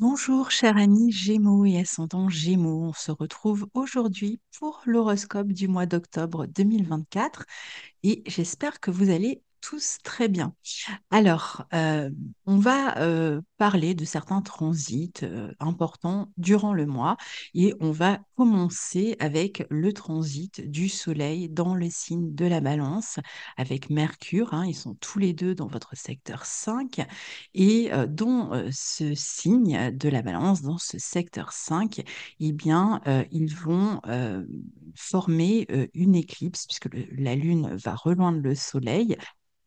Bonjour chers amis Gémeaux et ascendants Gémeaux, on se retrouve aujourd'hui pour l'horoscope du mois d'octobre 2024 et j'espère que vous allez tous très bien. Alors, euh, on va euh, parler de certains transits euh, importants durant le mois et on va commencer avec le transit du Soleil dans le signe de la balance avec Mercure. Hein. ils sont tous les deux dans votre secteur 5 et dans ce signe de la balance, dans ce secteur 5, eh bien, ils vont former une éclipse puisque la Lune va rejoindre le Soleil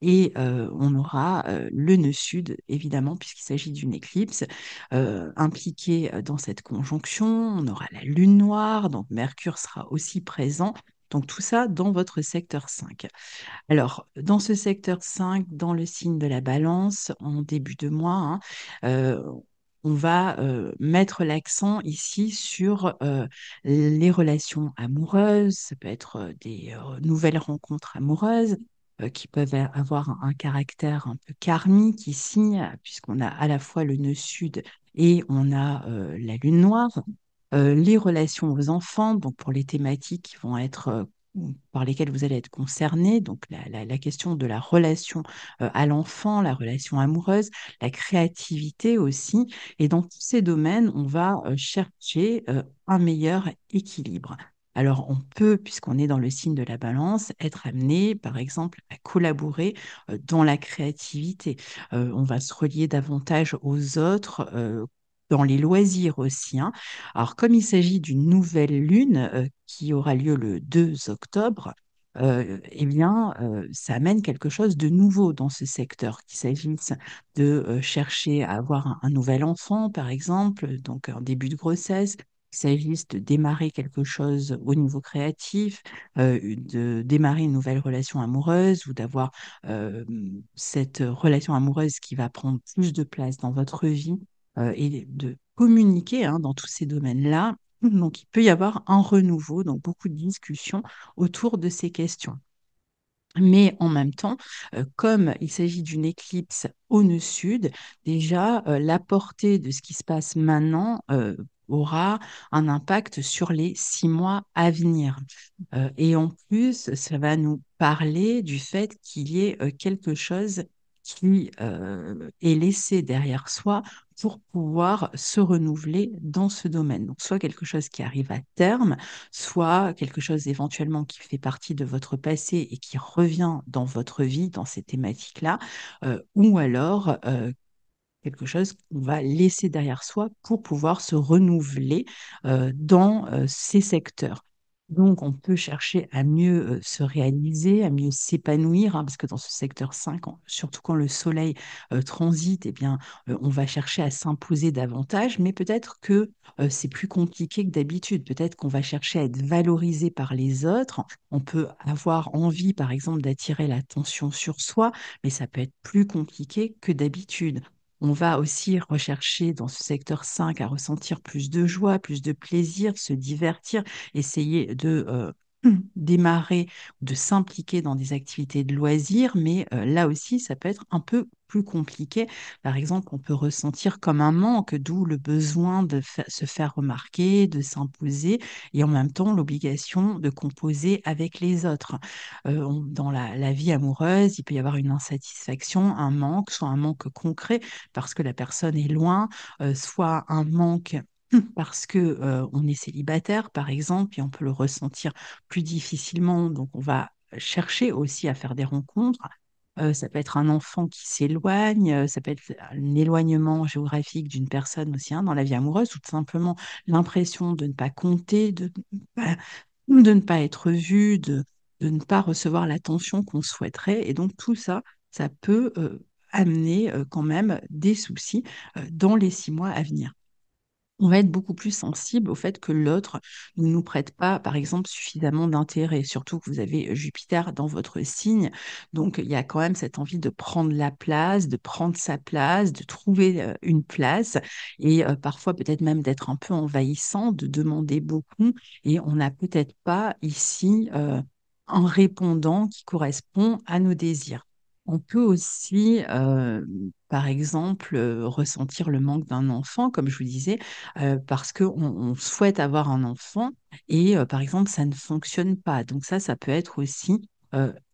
et on aura le nœud sud, évidemment, puisqu'il s'agit d'une éclipse impliquée dans cette conjonction. On aura la lune noire, donc Mercure sera aussi présent. Donc tout ça dans votre secteur 5. Alors, dans ce secteur 5, dans le signe de la balance, en début de mois, hein, on va mettre l'accent ici sur les relations amoureuses, ça peut être des nouvelles rencontres amoureuses, euh, qui peuvent avoir un caractère un peu karmique ici, euh, puisqu'on a à la fois le nœud sud et on a euh, la lune noire, les relations aux enfants, donc pour les thématiques qui vont être par lesquelles vous allez être concerné, donc la, question de la relation à l'enfant, la relation amoureuse, la créativité aussi. Et dans tous ces domaines, on va chercher un meilleur équilibre. Alors on peut, puisqu'on est dans le signe de la balance, être amené, par exemple, à collaborer dans la créativité. on va se relier davantage aux autres. dans les loisirs aussi. Hein. Alors comme il s'agit d'une nouvelle lune qui aura lieu le 2 octobre, eh bien, ça amène quelque chose de nouveau dans ce secteur, qu'il s'agisse de chercher à avoir un, un, nouvel enfant, par exemple, donc un début de grossesse, s'agisse de démarrer quelque chose au niveau créatif, euh, de démarrer une nouvelle relation amoureuse ou d'avoir euh, cette relation amoureuse qui va prendre plus de place dans votre vie euh, et de communiquer hein, dans tous ces domaines-là. Donc, il peut y avoir un renouveau, donc beaucoup de discussions autour de ces questions. Mais en même temps, comme il s'agit d'une éclipse au nœud sud, déjà la portée de ce qui se passe maintenant aura un impact sur les six mois à venir. Euh, et en plus, ça va nous parler du fait qu'il y ait euh, quelque chose qui euh, est laissé derrière soi pour pouvoir se renouveler dans ce domaine. Donc, soit quelque chose qui arrive à terme, soit quelque chose éventuellement qui fait partie de votre passé et qui revient dans votre vie, dans ces thématiques-là, ou alors quelque chose qu'on va laisser derrière soi pour pouvoir se renouveler euh, dans euh, ces secteurs. Donc, on peut chercher à mieux euh, se réaliser, à mieux s'épanouir, hein, parce que dans ce secteur 5, surtout quand le soleil transite, eh bien, on va chercher à s'imposer davantage, mais peut-être que c'est plus compliqué que d'habitude. Peut-être qu'on va chercher à être valorisé par les autres. On peut avoir envie, par exemple, d'attirer l'attention sur soi, mais ça peut être plus compliqué que d'habitude. On va aussi rechercher dans ce secteur 5 à ressentir plus de joie, plus de plaisir, se divertir, essayer de euh, démarrer, ou de s'impliquer dans des activités de loisirs, mais euh, là aussi, ça peut être un peu plus compliqué. Par exemple, on peut ressentir comme un manque, d'où le besoin de se faire remarquer, de s'imposer, et en même temps l'obligation de composer avec les autres. Euh, dans la, vie amoureuse, il peut y avoir une insatisfaction, un manque, soit un manque concret parce que la personne est loin, euh, soit un manque parce que on est célibataire, par exemple, et on peut le ressentir plus difficilement. Donc, on va chercher aussi à faire des rencontres. ça peut être un enfant qui s'éloigne, ça peut être un éloignement géographique d'une personne aussi hein, dans la vie amoureuse, ou tout simplement l'impression de ne pas compter, de, de ne pas être vu, de, ne pas recevoir l'attention qu'on souhaiterait. Et donc tout ça, ça peut amener quand même des soucis dans les six mois à venir on va être beaucoup plus sensible au fait que l'autre ne nous prête pas, par exemple, suffisamment d'intérêt, surtout que vous avez euh, Jupiter dans votre signe. Donc, il y a quand même cette envie de prendre la place, de prendre sa place, de trouver euh, une place et euh, parfois peut-être même d'être un peu envahissant, de demander beaucoup. Et on n'a peut-être pas ici un répondant qui correspond à nos désirs. On peut aussi, euh, par exemple, euh, ressentir le manque d'un enfant, comme je vous disais, euh, parce qu'on on souhaite avoir un enfant et, par exemple, ça ne fonctionne pas. Donc ça, ça peut être aussi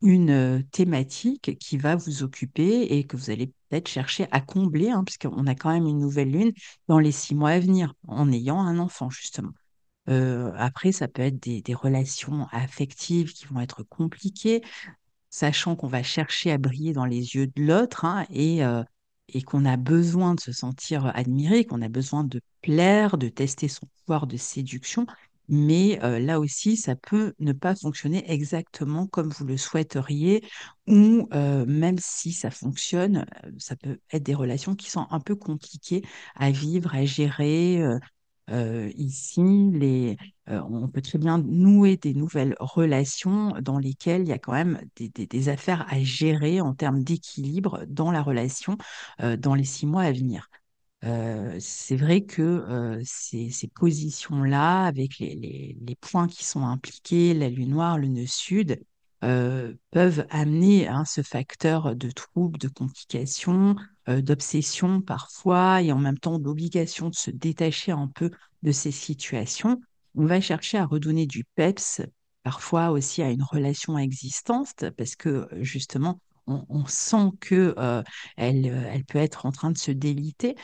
une thématique qui va vous occuper et que vous allez peut-être chercher à combler, hein, puisqu'on a quand même une nouvelle lune dans les six mois à venir, en ayant un enfant, justement. après, ça peut être des, relations affectives qui vont être compliquées, sachant qu'on va chercher à briller dans les yeux de l'autre hein, euh, et, qu'on a besoin de se sentir admiré, qu'on a besoin de plaire, de tester son pouvoir de séduction. Mais euh, là aussi, ça peut ne pas fonctionner exactement comme vous le souhaiteriez, ou euh, même si ça fonctionne, ça peut être des relations qui sont un peu compliquées à vivre, à gérer, euh, ici, euh, on peut très bien nouer des nouvelles relations dans lesquelles il y a quand même des, affaires à gérer en termes d'équilibre dans la relation euh, dans les six mois à venir. c'est vrai que ces, positions-là, avec les, les, points qui sont impliqués, la lune noire, le nœud sud, euh, peuvent amener hein, ce facteur de troubles, de complications, euh, d'obsessions d'obsession parfois, et en même temps d'obligation de se détacher un peu de ces situations. On va chercher à redonner du peps, parfois aussi à une relation existante, parce que justement, on, sent que euh, elle, peut être en train de se déliter.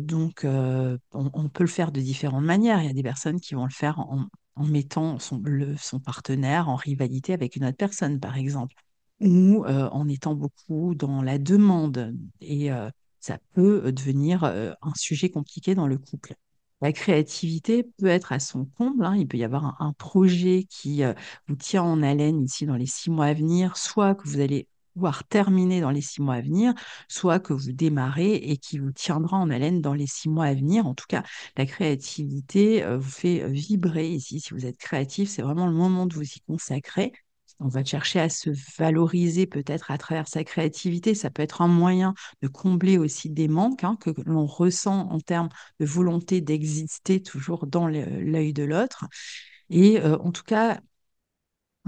donc, on, peut le faire de différentes manières. Il y a des personnes qui vont le faire en, en mettant son, son partenaire en rivalité avec une autre personne, par exemple, ou mmh. en étant beaucoup dans la demande. Et ça peut devenir un sujet compliqué dans le couple. La créativité peut être à son comble. Hein. Il peut y avoir un projet qui vous tient en haleine ici dans les six mois à venir, soit que vous allez pouvoir terminer dans les six mois à venir, soit que vous démarrez et qui vous tiendra en haleine dans les six mois à venir. En tout cas, la créativité euh, vous fait euh, vibrer ici. Si vous êtes créatif, c'est vraiment le moment de vous y consacrer. On va chercher à se valoriser peut-être à travers sa créativité. Ça peut être un moyen de combler aussi des manques hein, que l'on ressent en termes de volonté d'exister toujours dans l'œil de l'autre. Et euh, en tout cas,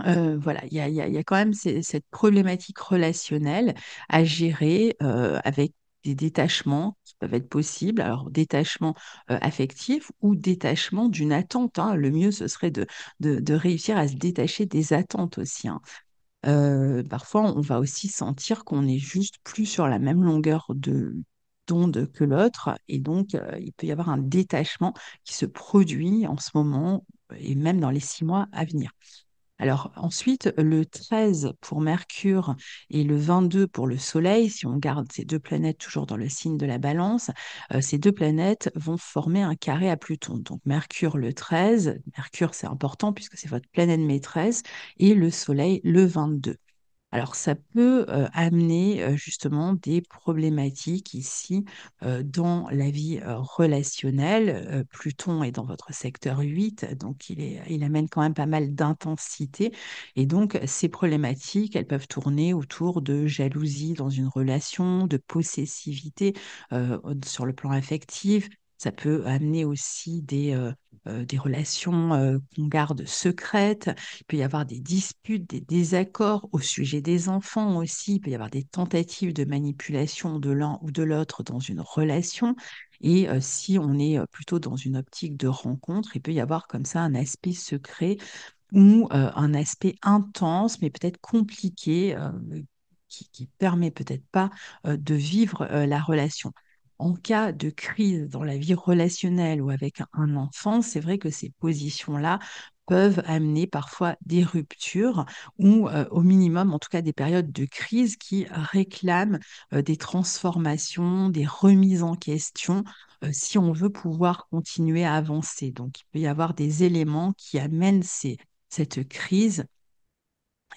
voilà, il y a, quand même cette problématique relationnelle à gérer avec des détachements qui peuvent être possibles. Alors, détachement affectif ou détachement d'une attente. Hein. Le mieux, ce serait de, réussir à se détacher des attentes aussi. Hein. parfois, on va aussi sentir qu'on est juste plus sur la même longueur d'onde que l'autre, et donc il peut y avoir un détachement qui se produit en ce moment et même dans les six mois à venir. Alors ensuite, le 13 pour Mercure et le 22 pour le Soleil, si on garde ces deux planètes toujours dans le signe de la balance, euh, ces deux planètes vont former un carré à Pluton. Donc Mercure le 13, Mercure c'est important puisque c'est votre planète maîtresse, et le Soleil le 22. Alors ça peut euh, amener euh, justement des problématiques ici euh, dans la vie relationnelle. Pluton est dans votre secteur 8, donc il, il amène quand même pas mal d'intensité. Et donc ces problématiques, elles peuvent tourner autour de jalousie dans une relation, de possessivité sur le plan affectif, ça peut amener aussi des, euh, euh, des relations euh, qu'on garde secrètes, il peut y avoir des disputes, des désaccords au sujet des enfants aussi, il peut y avoir des tentatives de manipulation de l'un ou de l'autre dans une relation. Et si on est plutôt dans une optique de rencontre, il peut y avoir comme ça un aspect secret ou un aspect intense, mais peut-être compliqué, qui, ne permet peut-être pas de vivre la relation en cas de crise dans la vie relationnelle ou avec un enfant, c'est vrai que ces positions-là peuvent amener parfois des ruptures ou euh, au minimum en tout cas des périodes de crise qui réclament euh, des transformations, des remises en question euh, si on veut pouvoir continuer à avancer. Donc il peut y avoir des éléments qui amènent cette crise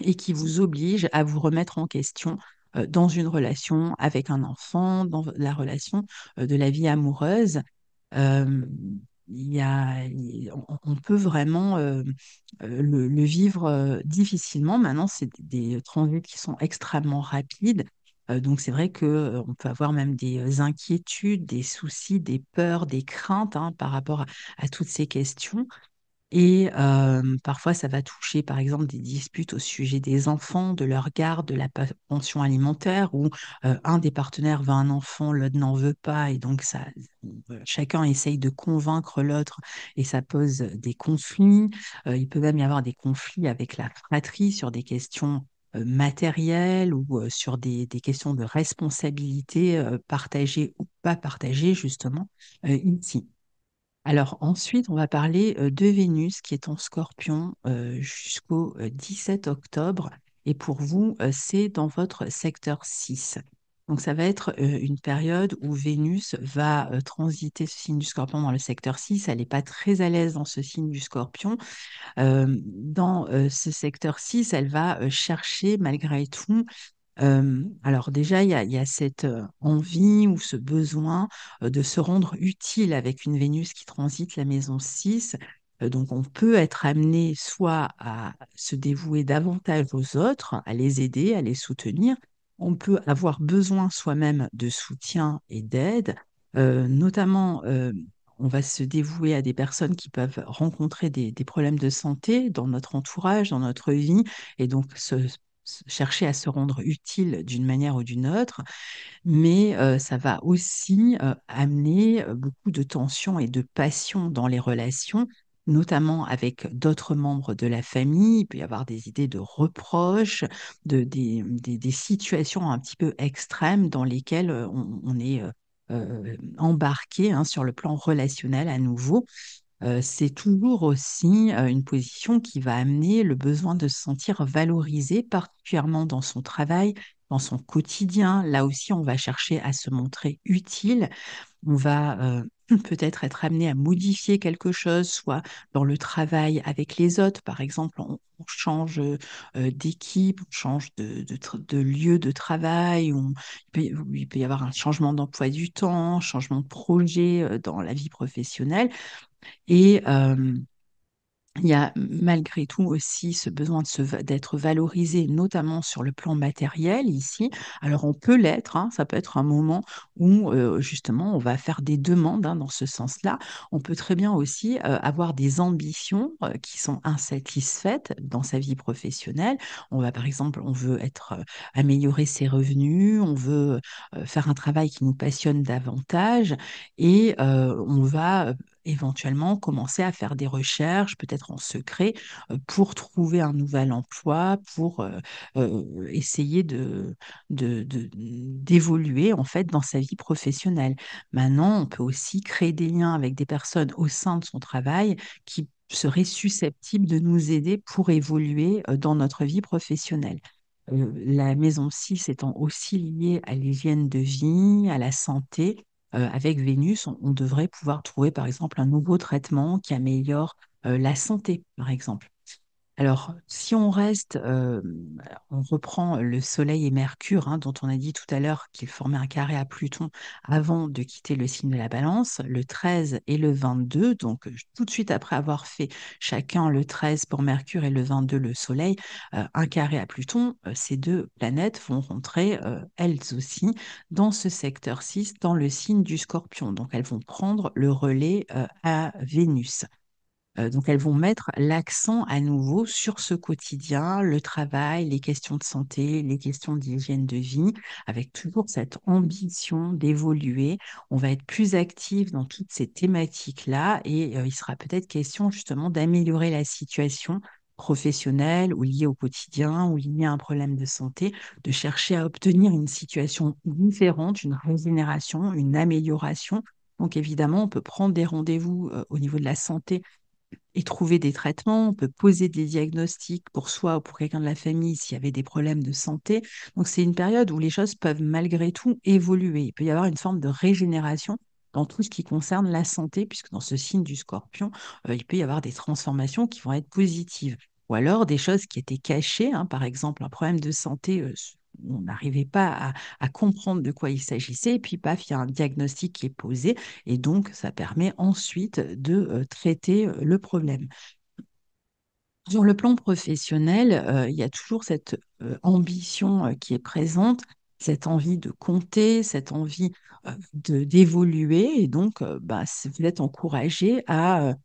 et qui vous obligent à vous remettre en question euh, dans une relation avec un enfant, dans la relation euh, de la vie amoureuse. Il y a, on, peut vraiment euh, le, vivre difficilement. Maintenant, c'est des, transits qui sont extrêmement rapides. donc, c'est vrai qu'on on peut avoir même des inquiétudes, des soucis, des peurs, des craintes hein, par rapport à, toutes ces questions. Et parfois, ça va toucher, par exemple, des disputes au sujet des enfants, de leur garde, de la pension alimentaire, où un des partenaires veut un enfant, l'autre n'en veut pas, et donc ça, chacun essaye de convaincre l'autre, et ça pose des conflits. il peut même y avoir des conflits avec la fratrie sur des questions matérielles ou sur des, des, questions de responsabilité partagées ou pas partagées, justement, ici. Alors ensuite, on va parler de Vénus qui est en scorpion jusqu'au 17 octobre. Et pour vous, c'est dans votre secteur 6. Donc ça va être une période où Vénus va transiter ce signe du scorpion dans le secteur 6. Elle n'est pas très à l'aise dans ce signe du scorpion. dans ce secteur 6, elle va chercher malgré tout alors déjà, il y, a, cette envie ou ce besoin de se rendre utile avec une Vénus qui transite la maison 6. Donc on peut être amené soit à se dévouer davantage aux autres, à les aider, à les soutenir. On peut avoir besoin soi-même de soutien et d'aide, notamment on va se dévouer à des personnes qui peuvent rencontrer des, des, problèmes de santé dans notre entourage, dans notre vie, et donc se chercher à se rendre utile d'une manière ou d'une autre, mais ça va aussi amener beaucoup de tensions et de passions dans les relations notamment avec d'autres membres de la famille. Il peut y avoir des idées de reproches, de, des, situations un petit peu extrêmes dans lesquelles on, est embarqué hein, sur le plan relationnel à nouveau c'est toujours aussi une position qui va amener le besoin de se sentir valorisé, particulièrement dans son travail, dans son quotidien. Là aussi, on va chercher à se montrer utile. On va peut-être être amené à modifier quelque chose, soit dans le travail avec les autres, par exemple, on, change d'équipe, on change de, lieu de travail, on, il, peut, peut, y avoir un changement d'emploi du temps, changement de projet dans la vie professionnelle. Et il y a malgré tout aussi ce besoin d'être valorisé, notamment sur le plan matériel ici. Alors on peut l'être, hein. ça peut être un moment où justement on va faire des demandes hein, dans ce sens-là. On peut très bien aussi avoir des ambitions qui sont insatisfaites dans sa vie professionnelle. On va par exemple, on veut être améliorer ses revenus, on veut faire un travail qui nous passionne davantage et on va éventuellement commencer à faire des recherches, peut-être en secret, euh, pour trouver un nouvel emploi, pour euh, euh, essayer de, d'évoluer en fait dans sa vie professionnelle. Maintenant, on peut aussi créer des liens avec des personnes au sein de son travail qui seraient susceptibles de nous aider pour évoluer dans notre vie professionnelle la maison 6 étant aussi liée à l'hygiène de vie, à la santé, euh, avec Vénus, on, devrait pouvoir trouver par exemple un nouveau traitement qui améliore euh, la santé, par exemple. Alors, si on reste, euh, on reprend le Soleil et Mercure, hein, dont on a dit tout à l'heure qu'ils formaient un carré à Pluton avant de quitter le signe de la balance, le 13 et le 22, donc euh, tout de suite après avoir fait chacun le 13 pour Mercure et le 22 le Soleil, euh, un carré à Pluton, ces deux planètes vont rentrer, elles aussi, dans ce secteur 6, dans le signe du scorpion. Donc, elles vont prendre le relais à Vénus. Euh, donc elles vont mettre l'accent à nouveau sur ce quotidien, le travail, les questions de santé, les questions d'hygiène de vie, avec toujours cette ambition d'évoluer. On va être plus actif dans toutes ces thématiques-là et euh, il sera peut-être question justement d'améliorer la situation professionnelle ou liée au quotidien ou y a un problème de santé, de chercher à obtenir une situation différente, une régénération, une amélioration. Donc évidemment, on peut prendre des rendez-vous euh, au niveau de la santé et trouver des traitements, on peut poser des diagnostics pour soi ou pour quelqu'un de la famille s'il y avait des problèmes de santé. Donc c'est une période où les choses peuvent malgré tout évoluer. Il peut y avoir une forme de régénération dans tout ce qui concerne la santé, puisque dans ce signe du scorpion, euh, il peut y avoir des transformations qui vont être positives. Ou alors des choses qui étaient cachées, hein, par exemple un problème de santé euh, on n'arrivait pas à, comprendre de quoi il s'agissait. Et puis, paf, il y a un diagnostic qui est posé. Et donc, ça permet ensuite de euh, traiter euh, le problème. Sur le plan professionnel, euh, il y a toujours cette ambition qui est présente, cette envie de compter, cette envie d'évoluer. Et donc, bah, vous êtes encouragé à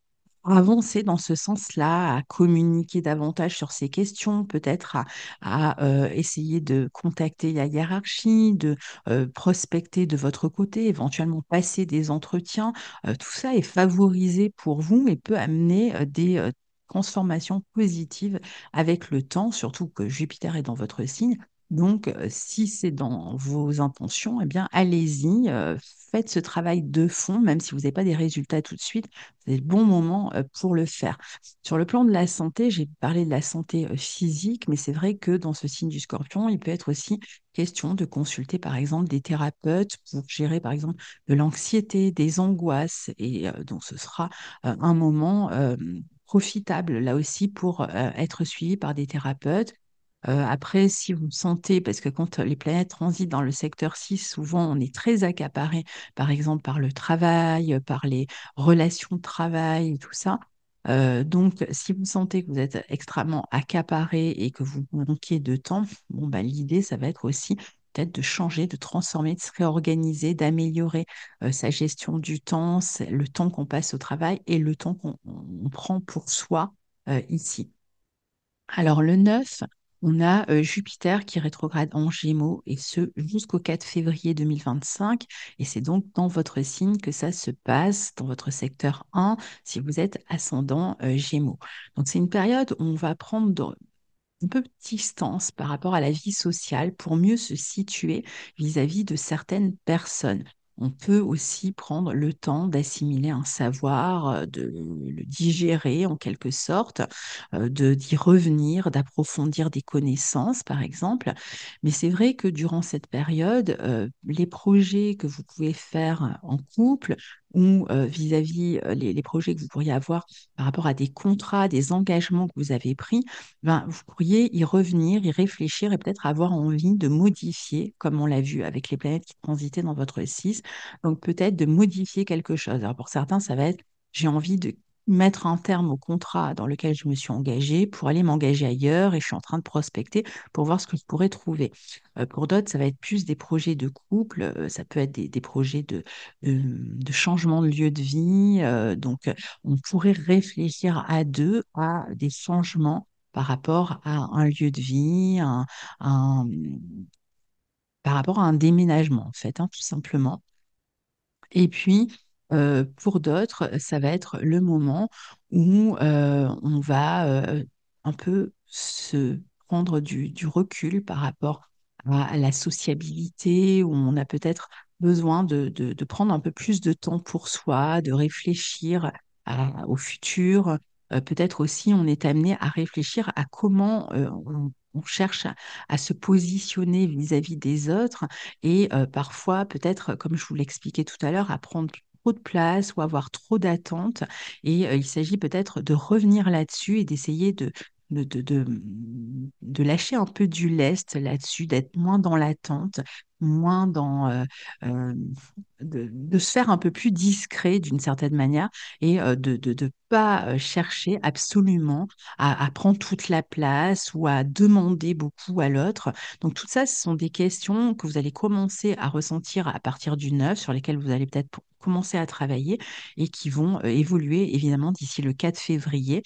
avancer dans ce sens-là, à communiquer davantage sur ces questions, peut-être à, euh, essayer de contacter la hiérarchie, de euh, prospecter de votre côté, éventuellement passer des entretiens. Euh, tout ça est favorisé pour vous et peut amener des transformations positives avec le temps, surtout que Jupiter est dans votre signe. Donc, euh, si c'est dans vos intentions, eh bien, allez-y, euh, faites ce travail de fond, même si vous n'avez pas des résultats tout de suite, c'est le bon moment euh, pour le faire. Sur le plan de la santé, j'ai parlé de la santé physique, mais c'est vrai que dans ce signe du scorpion, il peut être aussi question de consulter, par exemple, des thérapeutes pour gérer, par exemple, de l'anxiété, des angoisses, et donc ce sera un moment profitable là aussi pour être suivi par des thérapeutes euh, après, si vous sentez, parce que quand euh, les planètes transitent dans le secteur 6, souvent on est très accaparé, par exemple par le travail, euh, par les relations de travail, tout ça. donc, si vous sentez que vous êtes extrêmement accaparé et que vous manquez de temps, bon, bah, l'idée, ça va être aussi peut-être de changer, de transformer, de se réorganiser, d'améliorer sa gestion du temps, le temps qu'on passe au travail et le temps qu'on prend pour soi ici. Alors, le 9, on a euh, Jupiter qui rétrograde en Gémeaux et ce jusqu'au 4 février 2025. Et c'est donc dans votre signe que ça se passe, dans votre secteur 1, si vous êtes ascendant euh, Gémeaux. Donc c'est une période où on va prendre un peu de distance par rapport à la vie sociale pour mieux se situer vis à -vis de certaines personnes on peut aussi prendre le temps d'assimiler un savoir, de le digérer en quelque sorte, de d'y revenir, d'approfondir des connaissances par exemple. Mais c'est vrai que durant cette période, les projets que vous pouvez faire en couple, ou vis-à-vis les, projets que vous pourriez avoir par rapport à des contrats, des engagements que vous avez pris, ben, vous pourriez y revenir, y réfléchir et peut-être avoir envie de modifier, comme on l'a vu avec les planètes qui transitaient dans votre 6, donc peut-être de modifier quelque chose. Alors pour certains, ça va être j'ai envie de mettre un terme au contrat dans lequel je me suis engagée pour aller m'engager ailleurs et je suis en train de prospecter pour voir ce que je pourrais trouver. Euh, pour d'autres, ça va être plus des projets de couple, euh, ça peut être des, projets de, changement de lieu de vie. Euh, donc, on pourrait réfléchir à deux à des changements par rapport à un lieu de vie, par rapport à un déménagement, en fait, hein, tout simplement. Et puis, euh, pour d'autres, ça va être le moment où euh, on va euh, un peu se prendre du, recul par rapport à, la sociabilité, où on a peut-être besoin de, prendre un peu plus de temps pour soi, de réfléchir au futur. peut-être aussi on est amené à réfléchir à comment on cherche à, se positionner vis-à-vis des autres et parfois peut-être, comme je vous l'expliquais tout à l'heure, à prendre trop de place ou avoir trop d'attentes. Et euh, il s'agit peut-être de revenir là-dessus et d'essayer de de, lâcher un peu du lest là-dessus, d'être moins dans l'attente, moins dans euh, euh, de, se faire un peu plus discret d'une certaine manière et euh, de ne pas chercher absolument à, prendre toute la place ou à demander beaucoup à l'autre. Donc tout ça, ce sont des questions que vous allez commencer à ressentir à partir du neuf, sur lesquelles vous allez peut-être commencer à travailler et qui vont évoluer évidemment d'ici le 4 février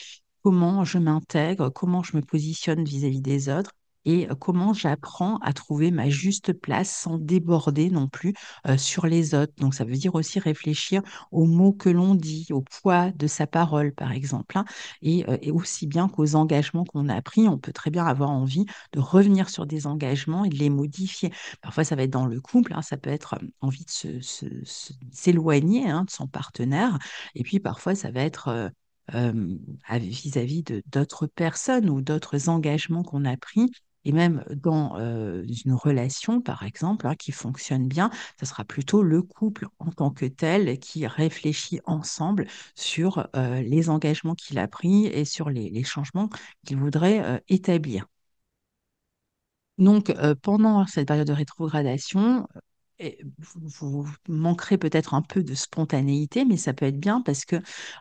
comment je m'intègre, comment je me positionne vis-à-vis des autres et euh, comment j'apprends à trouver ma juste place sans déborder non plus euh, sur les autres. Donc ça veut dire aussi réfléchir aux mots que l'on dit, au poids de sa parole par exemple, hein, euh, et, aussi bien qu'aux engagements qu'on a pris. On peut très bien avoir envie de revenir sur des engagements et de les modifier. Parfois ça va être dans le couple, hein, ça peut être envie de s'éloigner se, hein, de son partenaire, et puis parfois ça va être vis-à-vis de d'autres personnes ou d'autres engagements qu'on a pris et même dans une relation, par exemple, hein, qui fonctionne bien, ce sera plutôt le couple en tant que tel qui réfléchit ensemble sur les engagements qu'il a pris et sur les, changements qu'il voudrait établir. Donc, pendant cette période de rétrogradation, vous, manquerez peut-être un peu de spontanéité, mais ça peut être bien parce que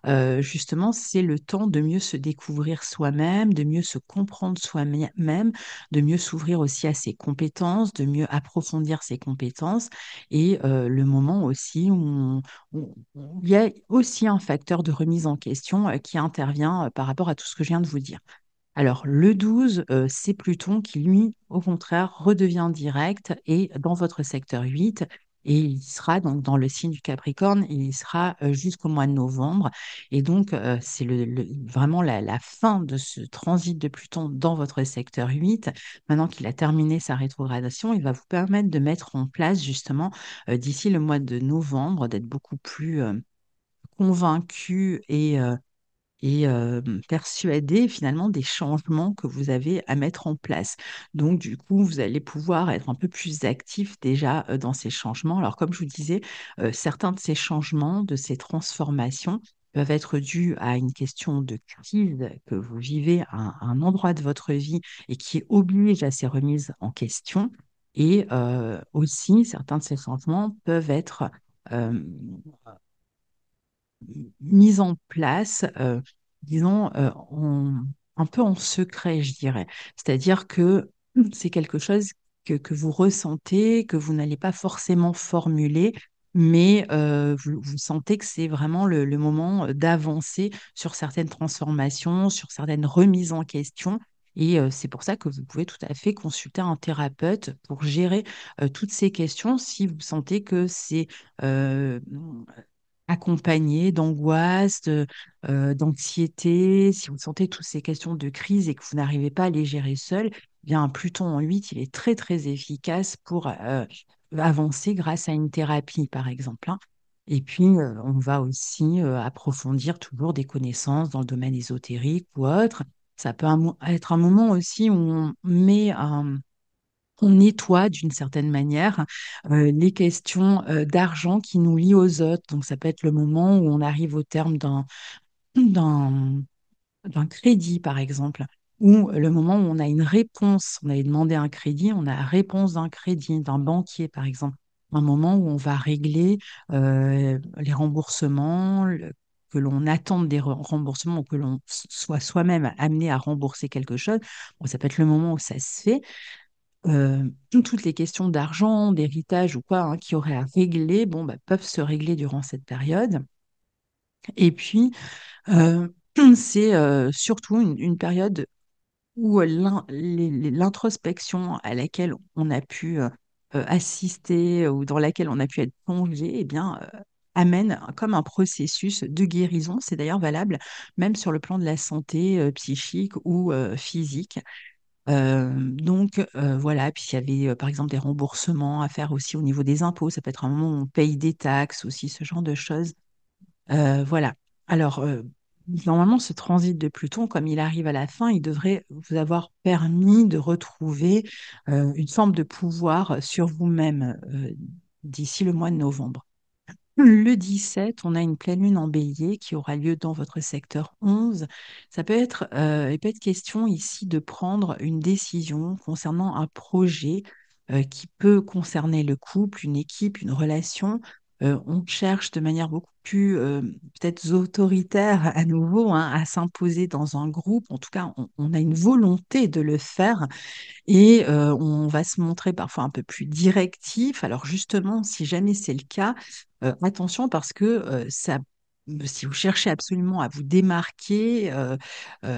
euh, justement, c'est le temps de mieux se découvrir soi-même, de mieux se comprendre soi-même, de mieux s'ouvrir aussi à ses compétences, de mieux approfondir ses compétences et euh, le moment aussi où, il y a aussi un facteur de remise en question euh, qui intervient par rapport à tout ce que je viens de vous dire. Alors le 12, euh, c'est Pluton qui, lui, au contraire, redevient direct et dans votre secteur 8. Et il sera donc dans le signe du Capricorne, il sera euh, jusqu'au mois de novembre. Et donc, euh, c'est le, vraiment la, fin de ce transit de Pluton dans votre secteur 8. Maintenant qu'il a terminé sa rétrogradation, il va vous permettre de mettre en place justement d'ici le mois de novembre, d'être beaucoup plus convaincu et et persuader finalement des changements que vous avez à mettre en place. Donc du coup, vous allez pouvoir être un peu plus actif déjà dans ces changements. Alors comme je vous disais, certains de ces changements, de ces transformations peuvent être dus à une question de crise que vous vivez à, un endroit de votre vie et qui oblige à ces remises en question. Et aussi, certains de ces changements peuvent être mise en place, euh, disons, euh, un peu en secret, je dirais. C'est-à-dire que mmh. c'est quelque chose que, vous ressentez, que vous n'allez pas forcément formuler, mais euh, vous, sentez que c'est vraiment le, moment d'avancer sur certaines transformations, sur certaines remises en question. Et c'est pour ça que vous pouvez tout à fait consulter un thérapeute pour gérer toutes ces questions si vous sentez que c'est accompagné d'angoisse, euh, d'anxiété, si vous sentez toutes ces questions de crise et que vous n'arrivez pas à les gérer seul, eh bien Pluton en 8, il est très très efficace pour euh, avancer grâce à une thérapie, par exemple. Hein. Et puis, euh, on va aussi approfondir toujours des connaissances dans le domaine ésotérique ou autre. Ça peut être un moment aussi où on met un, on nettoie d'une certaine manière les questions d'argent qui nous lient aux autres. Donc ça peut être le moment où on arrive au terme d'un, crédit, par exemple, ou le moment où on a une réponse. On avait demandé un crédit, on a la réponse d'un crédit, d'un banquier, par exemple. Un moment où on va régler les remboursements, que l'on attende des remboursements ou que l'on soit soi-même amené à rembourser quelque chose, bon, ça peut être le moment où ça se fait toutes les questions d'argent, d'héritage ou quoi, hein, qui auraient à régler, bon, bah, peuvent se régler durant cette période. Et puis, c'est surtout une, période où l'introspection à laquelle on a pu euh, assister ou dans laquelle on a pu être plongé, eh bien, amène comme un processus de guérison. C'est d'ailleurs valable même sur le plan de la santé psychique ou physique donc voilà, puis il y avait par exemple des remboursements à faire aussi au niveau des impôts. Ça peut être un moment où on paye des taxes aussi, ce genre de choses. voilà. Alors normalement, ce transit de Pluton, comme il arrive à la fin, il devrait vous avoir permis de retrouver une forme de pouvoir sur vous-même d'ici le mois de novembre. Le 17, on a une pleine lune en bélier qui aura lieu dans votre secteur 11. Ça peut être, euh, il peut être question ici de prendre une décision concernant un projet euh, qui peut concerner le couple, une équipe, une relation. Euh, on cherche de manière beaucoup plus euh, peut-être autoritaire à nouveau hein, à s'imposer dans un groupe. En tout cas, on, a une volonté de le faire et euh, on va se montrer parfois un peu plus directif. Alors justement, si jamais c'est le cas, euh, attention parce que si vous cherchez absolument à vous démarquer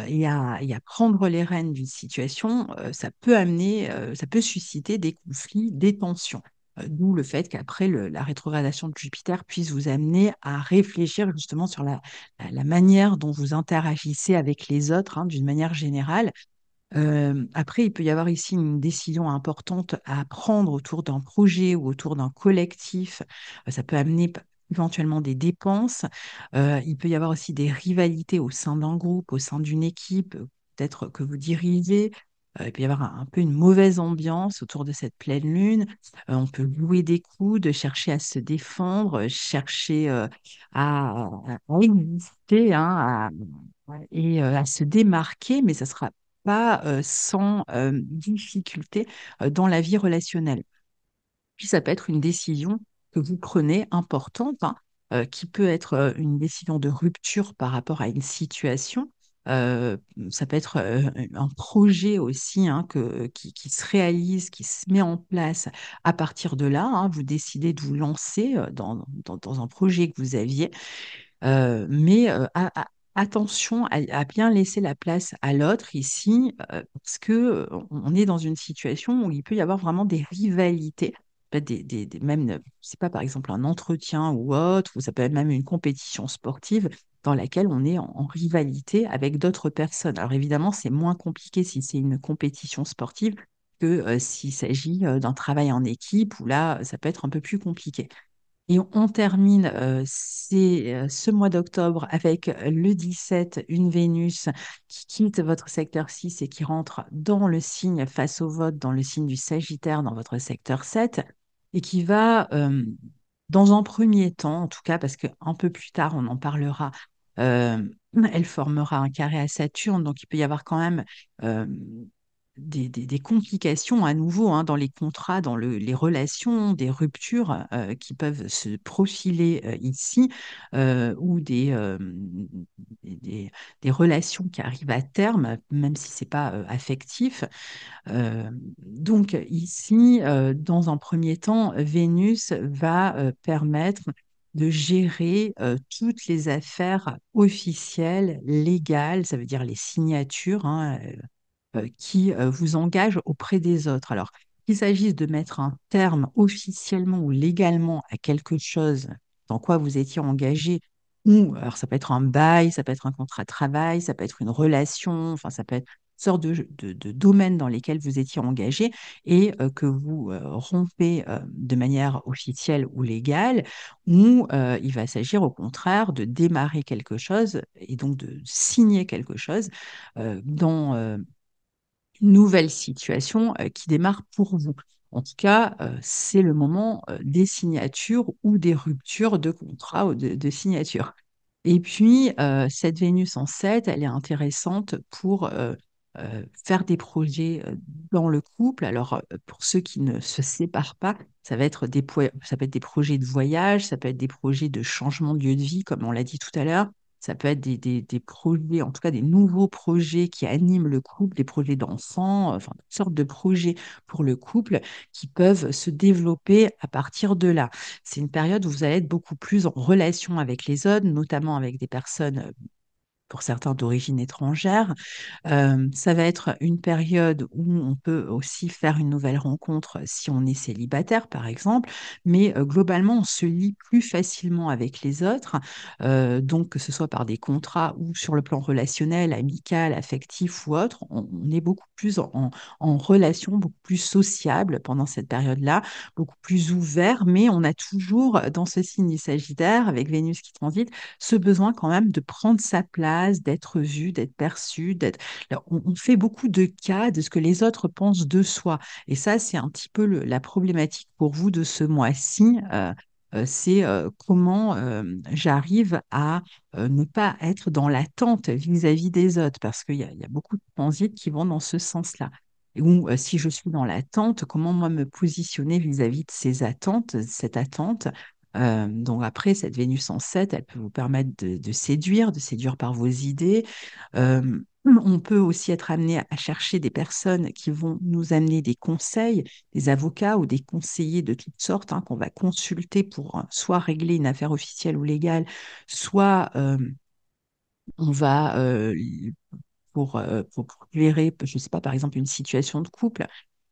et, à, prendre les rênes d'une situation, ça peut amener, ça peut susciter des conflits, des tensions. Euh, d'où le fait qu'après la rétrogradation de Jupiter puisse vous amener à réfléchir justement sur la, manière dont vous interagissez avec les autres hein, d'une manière générale. Euh, après, il peut y avoir ici une décision importante à prendre autour d'un projet ou autour d'un collectif. Euh, ça peut amener éventuellement des dépenses. il peut y avoir aussi des rivalités au sein d'un groupe, au sein d'une équipe, peut-être que vous dirigez, euh, il peut y avoir un, peu une mauvaise ambiance autour de cette pleine lune. Euh, on peut louer des coups, de chercher à se défendre, euh, chercher à, exister hein, et à se démarquer, mais ça sera pas sans difficulté dans la vie relationnelle. Puis ça peut être une décision que vous prenez importante, hein, qui peut être une décision de rupture par rapport à une situation, euh, ça peut être euh, un projet aussi hein, que, qui, se réalise, qui se met en place à partir de là. Hein. vous décidez de vous lancer euh, dans, dans, un projet que vous aviez. mais attention à, bien laisser la place à l'autre ici, parce que on est dans une situation où il peut y avoir vraiment des rivalités. Des, des, des, c'est pas par exemple un entretien ou autre, ou ça peut être même une compétition sportive, dans laquelle on est en, rivalité avec d'autres personnes. Alors évidemment, c'est moins compliqué si c'est une compétition sportive que euh, s'il s'agit euh, d'un travail en équipe, où là, ça peut être un peu plus compliqué. Et on termine euh, ce mois d'octobre avec le 17, une Vénus qui quitte votre secteur 6 et qui rentre dans le signe face au vote, dans le signe du Sagittaire, dans votre secteur 7, et qui va, dans un premier temps, en tout cas, parce qu'un peu plus tard, on en parlera, elle formera un carré à Saturne, donc il peut y avoir quand même des, complications à nouveau hein, dans les contrats, dans les relations, des ruptures qui peuvent se profiler ici, ou des, des, relations qui arrivent à terme, même si ce n'est pas affectif. donc ici, dans un premier temps, Vénus va permettre de gérer toutes les affaires officielles, légales, ça veut dire les signatures hein, qui vous engagent auprès des autres. Alors, qu'il s'agisse de mettre un terme officiellement ou légalement à quelque chose dans quoi vous étiez engagé, ou alors ça peut être un bail, ça peut être un contrat de travail, ça peut être une relation, enfin ça peut être sorte de, de, dans lesquels vous étiez engagé et euh, que vous euh, rompez euh, de manière officielle ou légale, ou il va s'agir au contraire de démarrer quelque chose et donc de signer quelque chose dans une nouvelle situation qui démarre pour vous. En tout cas, c'est le moment des signatures ou des ruptures de contrat ou de, signatures. Et puis, cette Vénus en 7, elle est intéressante pour euh, faire des projets euh, dans le couple. Alors, euh, pour ceux qui ne se séparent pas, ça va être des, ça peut être des projets de voyage, ça peut être des projets de changement de lieu de vie, comme on l'a dit tout à l'heure. Ça peut être des, projets, en tout cas des nouveaux projets qui animent le couple, des projets d'enfants, enfin, toutes sortes de projets pour le couple qui peuvent se développer à partir de là. C'est une période où vous allez être beaucoup plus en relation avec les autres, notamment avec des personnes pour certains d'origine étrangère. ça va être une période où on peut aussi faire une nouvelle rencontre euh, si on est célibataire, par exemple, mais globalement, on se lie plus facilement avec les autres, donc que ce soit par des contrats ou sur le plan relationnel, amical, affectif ou autre, on, est beaucoup plus en, en, relation, beaucoup plus sociable pendant cette période-là, beaucoup plus ouvert, mais on a toujours dans ce signe du Sagittaire, avec Vénus qui transite, ce besoin quand même de prendre sa place d'être vu, d'être perçu, d'être. On, fait beaucoup de cas de ce que les autres pensent de soi. Et ça, c'est un petit peu la problématique pour vous de ce mois-ci. Euh, euh, c'est euh, comment j'arrive à ne pas être dans l'attente vis-à-vis des autres, parce qu'il y, y, a beaucoup de pensées qui vont dans ce sens-là. Ou si je suis dans l'attente, comment moi me positionner vis-à-vis de ces attentes, cette attente donc après, cette Vénus en 7, elle peut vous permettre de, séduire, de séduire par vos idées. on peut aussi être amené à chercher des personnes qui vont nous amener des conseils, des avocats ou des conseillers de toutes sortes hein, qu'on va consulter pour euh, soit régler une affaire officielle ou légale, soit on va euh, pour, pour, je ne sais pas, par exemple, une situation de couple,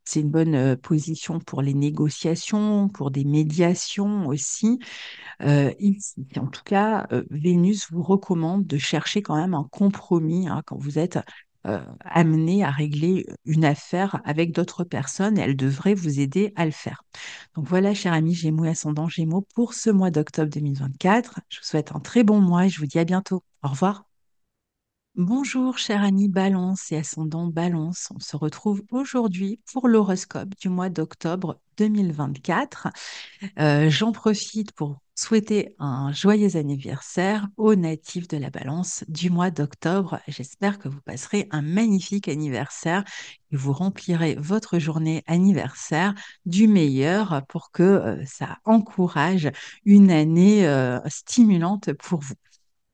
c'est une bonne position pour les négociations, pour des médiations aussi. En tout cas, Vénus vous recommande de chercher quand même un compromis hein, quand vous êtes amené à régler une affaire avec d'autres personnes. Elle devrait vous aider à le faire. Donc voilà, chers amis Gémeaux et ascendant Gémeaux, pour ce mois d'octobre 2024. Je vous souhaite un très bon mois et je vous dis à bientôt. Au revoir. Bonjour, chers amis Balance et ascendant Balance. On se retrouve aujourd'hui pour l'horoscope du mois d'octobre 2024. Euh, j'en profite pour souhaiter un joyeux anniversaire aux natifs de la Balance du mois d'octobre. J'espère que vous passerez un magnifique anniversaire et vous remplirez votre journée anniversaire du meilleur pour que euh, ça encourage une année euh, stimulante pour vous.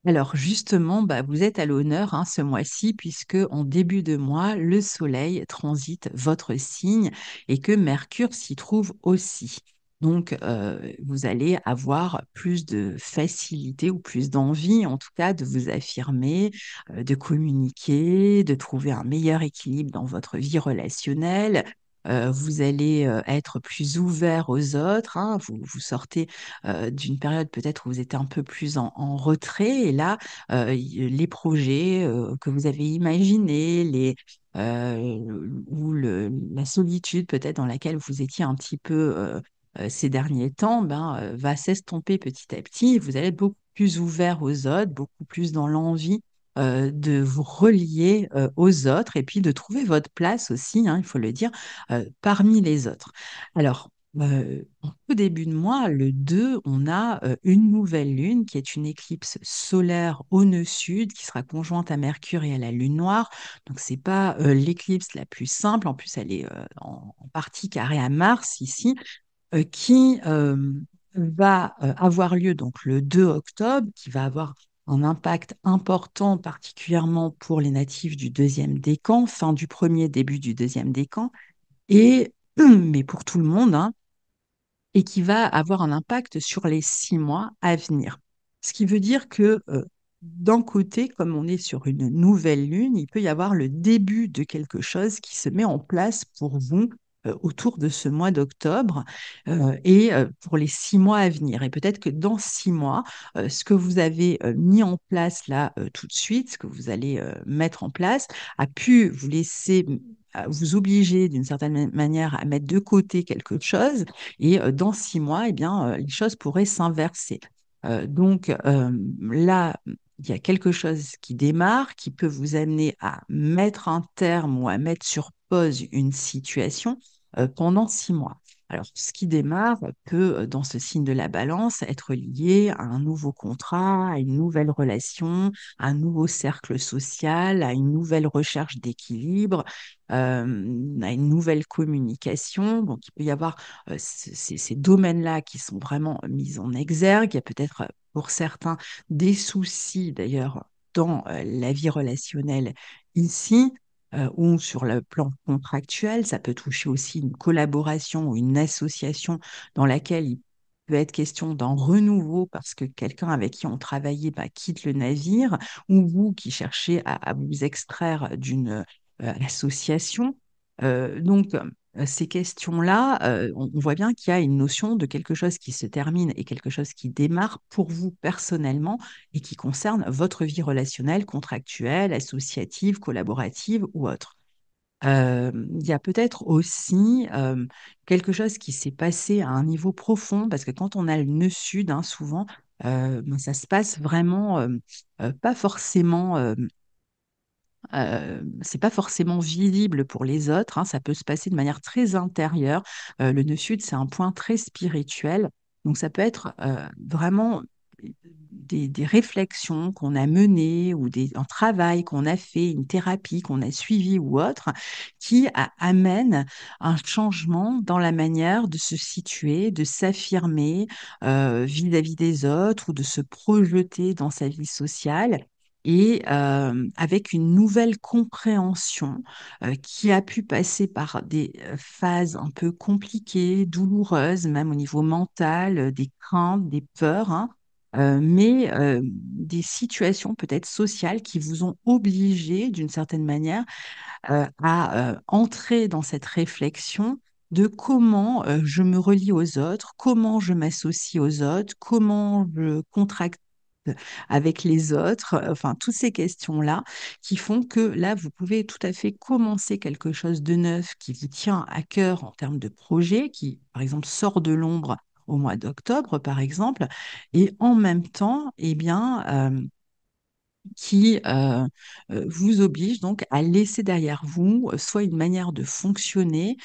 Alors justement, bah, vous êtes à l'honneur hein, ce mois-ci puisque en début de mois, le Soleil transite votre signe et que Mercure s'y trouve aussi. Donc, euh, vous allez avoir plus de facilité ou plus d'envie, en tout cas, de vous affirmer, euh, de communiquer, de trouver un meilleur équilibre dans votre vie relationnelle, euh, vous allez euh, être plus ouvert aux autres. Hein. Vous, sortez euh, d'une période peut-être où vous étiez un peu plus en, retrait. Et là, les projets que vous avez imaginés, ou la solitude peut-être dans laquelle vous étiez un petit peu ces derniers temps, ben, va s'estomper petit à petit. Vous allez être beaucoup plus ouvert aux autres, beaucoup plus dans l'envie de vous relier aux autres et puis de trouver votre place aussi, hein, il faut le dire, parmi les autres. Alors, au début de mois, le 2, on a une nouvelle lune qui est une éclipse solaire au nœud sud qui sera conjointe à Mercure et à la lune noire. Donc c'est pas l'éclipse la plus simple, en plus elle est en, partie carrée à Mars ici, qui va avoir lieu donc le 2 octobre, qui va avoir un impact important, particulièrement pour les natifs du deuxième décan, fin du premier, début du deuxième décan, et, mais pour tout le monde, hein, et qui va avoir un impact sur les six mois à venir. Ce qui veut dire que euh, d'un côté, comme on est sur une nouvelle lune, il peut y avoir le début de quelque chose qui se met en place pour vous euh, autour de ce mois d'octobre euh, et euh, pour les six mois à venir. Et peut-être que dans six mois, ce que vous avez mis en place là tout de suite, ce que vous allez mettre en place, a pu vous laisser vous obliger d'une certaine manière à mettre de côté quelque chose et dans six mois, et eh bien, les choses pourraient s'inverser. donc là, il y a quelque chose qui démarre, qui peut vous amener à mettre un terme ou à mettre sur pause une situation euh, pendant six mois. Alors, ce qui démarre peut, euh, dans ce signe de la balance, être lié à un nouveau contrat, à une nouvelle relation, à un nouveau cercle social, à une nouvelle recherche d'équilibre, euh, à une nouvelle communication. Donc, il peut y avoir ces, domaines-là qui sont vraiment mis en exergue. Il y a peut-être pour certains, des soucis d'ailleurs dans euh, la vie relationnelle ici, euh, ou sur le plan contractuel, ça peut toucher aussi une collaboration ou une association dans laquelle il peut être question d'un renouveau parce que quelqu'un avec qui on travaillait bah, quitte le navire, ou vous qui cherchez à, vous extraire d'une euh, association. donc, euh, ces questions-là, euh, on, voit bien qu'il y a une notion de quelque chose qui se termine et quelque chose qui démarre pour vous personnellement et qui concerne votre vie relationnelle, contractuelle, associative, collaborative ou autre. Euh, il y a peut-être aussi quelque chose qui s'est passé à un niveau profond, parce que quand on a le nœud sud, hein, souvent, ben, ça se passe vraiment pas forcément ce euh, c'est pas forcément visible pour les autres. Hein. ça peut se passer de manière très intérieure. Euh, le nœud sud, c'est un point très spirituel. Donc ça peut être euh, vraiment des, réflexions qu'on a menées ou un travail qu'on a fait, une thérapie qu'on a suivie ou autre, qui amène un changement dans la manière de se situer, de s'affirmer vis à -vis des autres ou de se projeter dans sa vie sociale et avec une nouvelle compréhension qui a pu passer par des phases un peu compliquées, douloureuses, même au niveau mental, des craintes, des peurs, hein, mais des situations peut-être sociales qui vous ont obligé d'une certaine manière à entrer dans cette réflexion de comment je me relie aux autres, comment je m'associe aux autres, comment je contracte avec les autres, euh, enfin toutes ces questions-là qui font que là, vous pouvez tout à fait commencer quelque chose de neuf qui vous tient à cœur en termes de projet, qui par exemple sort de l'ombre au mois d'octobre, par exemple, et en même temps, eh bien, euh, qui euh, vous oblige donc à laisser derrière vous soit une manière de fonctionner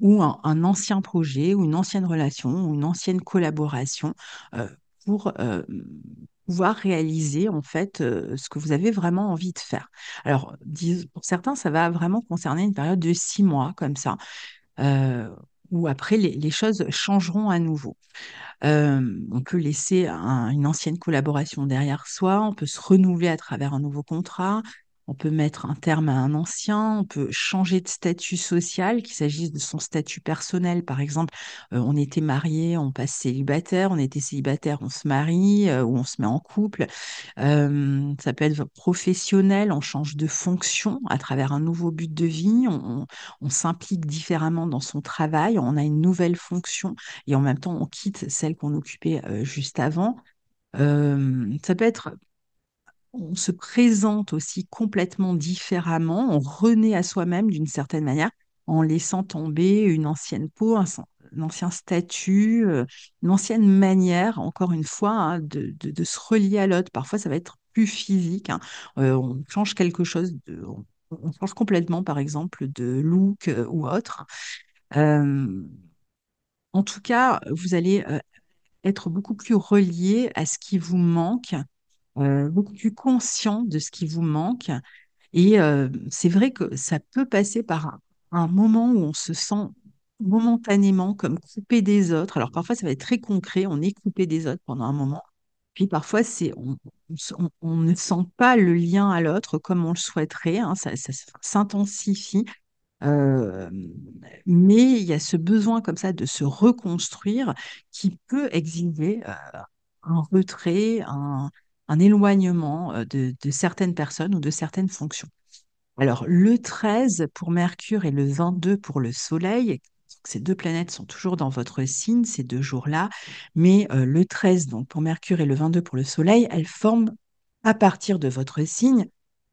ou un, ancien projet ou une ancienne relation ou une ancienne collaboration pour euh, pouvoir réaliser en fait euh, ce que vous avez vraiment envie de faire. Alors, pour certains, ça va vraiment concerner une période de six mois comme ça, euh, où après les, choses changeront à nouveau. on peut laisser une ancienne collaboration derrière soi, on peut se renouveler à travers un nouveau contrat, on peut mettre un terme à un ancien, on peut changer de statut social, qu'il s'agisse de son statut personnel. Par exemple, euh, on était marié, on passe célibataire, on était célibataire, on se marie euh, ou on se met en couple. Euh, ça peut être professionnel, on change de fonction à travers un nouveau but de vie, on s'implique différemment dans son travail, on a une nouvelle fonction et en même temps on quitte celle qu'on occupait juste avant. ça peut être on se présente aussi complètement différemment, on renaît à soi-même d'une certaine manière en laissant tomber une ancienne peau, un, ancien statut, euh, une ancienne manière, encore une fois, hein, de, se relier à l'autre. Parfois, ça va être plus physique. Hein. Euh, on change quelque chose, de, on, change complètement, par exemple, de look euh, ou autre. en tout cas, vous allez être beaucoup plus relié à ce qui vous manque euh, beaucoup plus conscient de ce qui vous manque. Et euh, c'est vrai que ça peut passer par un moment où on se sent momentanément comme coupé des autres. Alors parfois, ça va être très concret, on est coupé des autres pendant un moment. Puis parfois, c'est on, ne sent pas le lien à l'autre comme on le souhaiterait, hein. ça, s'intensifie. Euh, mais il y a ce besoin comme ça de se reconstruire qui peut exiger un retrait, un, un éloignement euh, de, certaines personnes ou de certaines fonctions. Alors, le 13 pour Mercure et le 22 pour le Soleil, ces deux planètes sont toujours dans votre signe ces deux jours-là, mais euh, le 13 donc pour Mercure et le 22 pour le Soleil, elles forment à partir de votre signe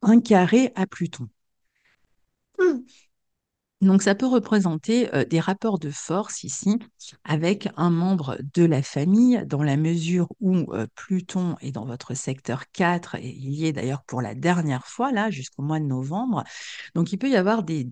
un carré à Pluton. Mmh. Donc ça peut représenter des rapports de force ici avec un membre de la famille dans la mesure où Pluton est dans votre secteur 4 et il y est d'ailleurs pour la dernière fois là jusqu'au mois de novembre. Donc il peut y avoir des,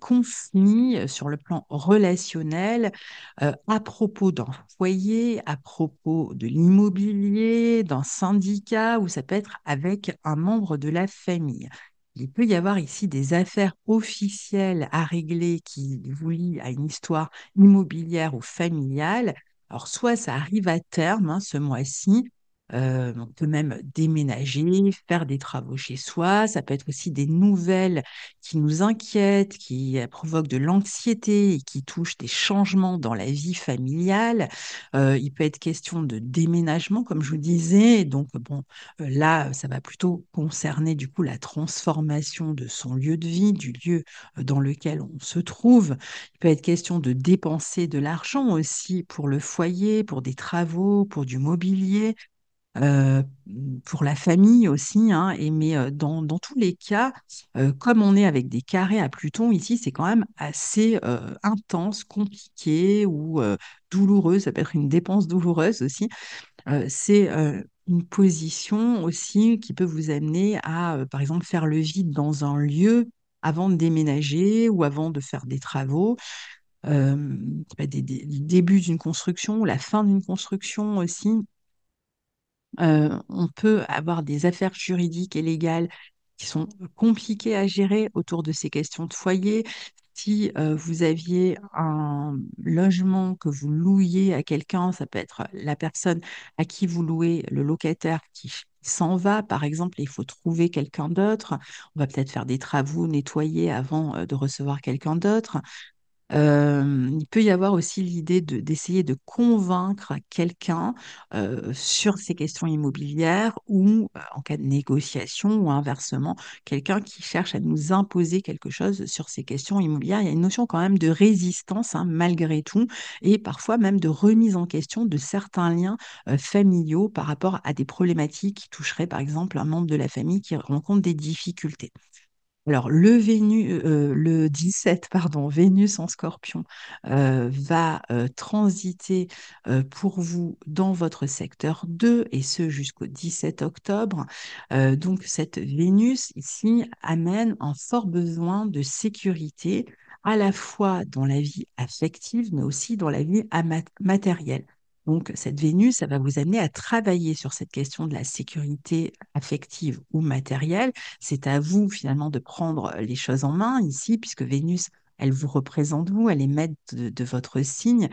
conflits sur le plan relationnel à propos d'un foyer, à propos de l'immobilier, d'un syndicat, ou ça peut être avec un membre de la famille il peut y avoir ici des affaires officielles à régler qui vous lient à une histoire immobilière ou familiale. Alors, soit ça arrive à terme hein, ce mois-ci, euh, on peut même déménager, faire des travaux chez soi. Ça peut être aussi des nouvelles qui nous inquiètent, qui provoquent de l'anxiété et qui touchent des changements dans la vie familiale. Euh, il peut être question de déménagement, comme je vous disais. Donc, bon, euh, là, ça va plutôt concerner du coup la transformation de son lieu de vie, du lieu euh, dans lequel on se trouve. Il peut être question de dépenser de l'argent aussi pour le foyer, pour des travaux, pour du mobilier. Euh, pour la famille aussi, hein, et, mais euh, dans, dans, tous les cas, euh, comme on est avec des carrés à Pluton ici, c'est quand même assez intense, compliqué ou douloureux, ça peut être une dépense douloureuse aussi. c'est une position aussi qui peut vous amener à, par exemple, faire le vide dans un lieu avant de déménager ou avant de faire des travaux. des, des, le début d'une construction ou la fin d'une construction aussi. Euh, on peut avoir des affaires juridiques et légales qui sont euh, compliquées à gérer autour de ces questions de foyer. Si euh, vous aviez un logement que vous louiez à quelqu'un, ça peut être la personne à qui vous louez, le locataire qui s'en va, par exemple, il faut trouver quelqu'un d'autre. On va peut-être faire des travaux, nettoyer avant de recevoir quelqu'un d'autre il peut y avoir aussi l'idée d'essayer de convaincre quelqu'un sur ces questions immobilières ou en cas de négociation ou inversement, quelqu'un qui cherche à nous imposer quelque chose sur ces questions immobilières. Il y a une notion quand même de résistance hein, malgré tout et parfois même de remise en question de certains liens familiaux par rapport à des problématiques qui toucheraient par exemple un membre de la famille qui rencontre des difficultés. Alors le Vénus, euh, euh, le 17, pardon, Vénus en Scorpion euh, va transiter pour vous dans votre secteur 2 et ce jusqu'au 17 octobre. donc cette Vénus ici amène un fort besoin de sécurité à la fois dans la vie affective mais aussi dans la vie matérielle. Donc, cette Vénus, ça va vous amener à travailler sur cette question de la sécurité affective ou matérielle. C'est à vous, finalement, de prendre euh, les choses en main ici, puisque Vénus, elle vous représente vous, elle est maître de, votre signe.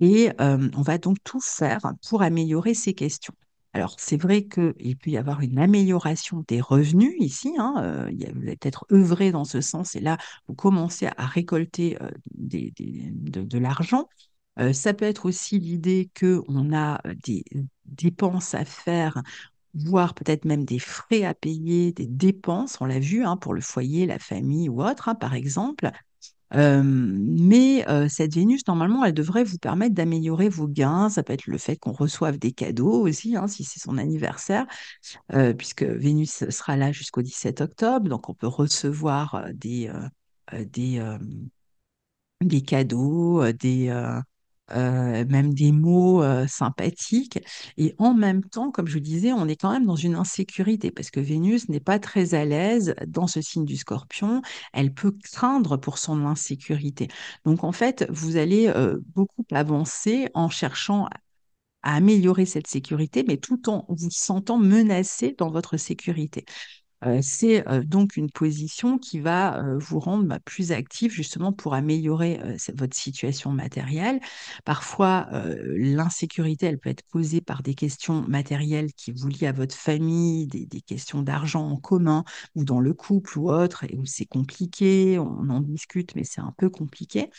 Et euh, on va donc tout faire pour améliorer ces questions. Alors, c'est vrai qu'il peut y avoir une amélioration des revenus ici. Hein, euh, vous peut-être œuvré dans ce sens et là, vous commencez à récolter de l'argent. Euh, ça peut être aussi l'idée qu'on a euh, des dépenses à faire voire peut-être même des frais à payer, des dépenses, on l'a vu, hein, pour le foyer, la famille ou autre, hein, par exemple. Euh, mais cette Vénus, normalement, elle devrait vous permettre d'améliorer vos gains. Ça peut être le fait qu'on reçoive des cadeaux aussi, hein, si c'est son anniversaire, puisque Vénus sera là jusqu'au 17 octobre. Donc, on peut recevoir des, des cadeaux, des, euh, même des mots euh, sympathiques. Et en même temps, comme je disais, on est quand même dans une insécurité parce que Vénus n'est pas très à l'aise dans ce signe du scorpion. Elle peut craindre pour son insécurité. Donc en fait, vous allez euh, beaucoup avancer en cherchant à améliorer cette sécurité, mais tout en vous sentant menacé dans votre sécurité c'est donc une position qui va vous rendre bah, plus active justement pour améliorer votre situation matérielle. Parfois, l'insécurité, elle peut être posée par des questions matérielles qui vous lient à votre famille, des, des questions d'argent en commun ou dans le couple ou autre, et où c'est compliqué, on en discute, mais c'est un peu compliqué.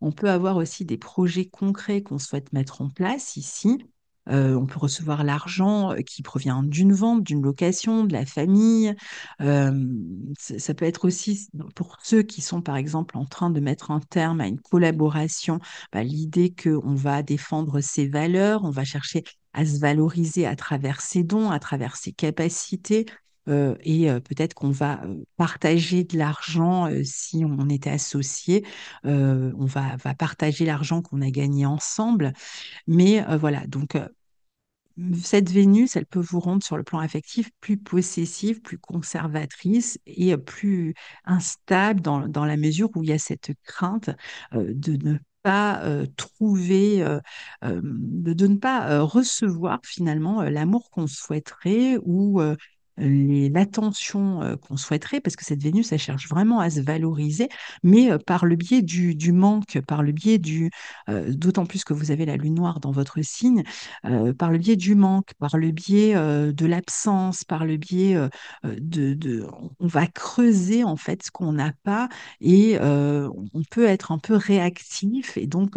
On peut avoir aussi des projets concrets qu'on souhaite mettre en place ici, on peut recevoir l'argent qui provient d'une vente, d'une location, de la famille. ça peut être aussi pour ceux qui sont, par exemple, en train de mettre un terme à une collaboration, bah, l'idée qu'on va défendre ses valeurs, on va chercher à se valoriser à travers ses dons, à travers ses capacités, euh, et euh, peut-être qu'on va euh, partager de l'argent si on était associé, on va, va partager l'argent qu'on a gagné ensemble. Mais voilà, donc cette Vénus, elle peut vous rendre sur le plan affectif plus possessive, plus conservatrice et plus instable dans, dans la mesure où il y a cette crainte de ne pas trouver, de, de, ne pas recevoir finalement l'amour qu'on souhaiterait ou l'attention qu'on souhaiterait, parce que cette Vénus, elle cherche vraiment à se valoriser, mais par le biais du, manque, par le biais du, d'autant plus que vous avez la lune noire dans votre signe, par le biais du manque, par le biais de l'absence, par le biais de, de, on va creuser en fait ce qu'on n'a pas et on peut être un peu réactif et donc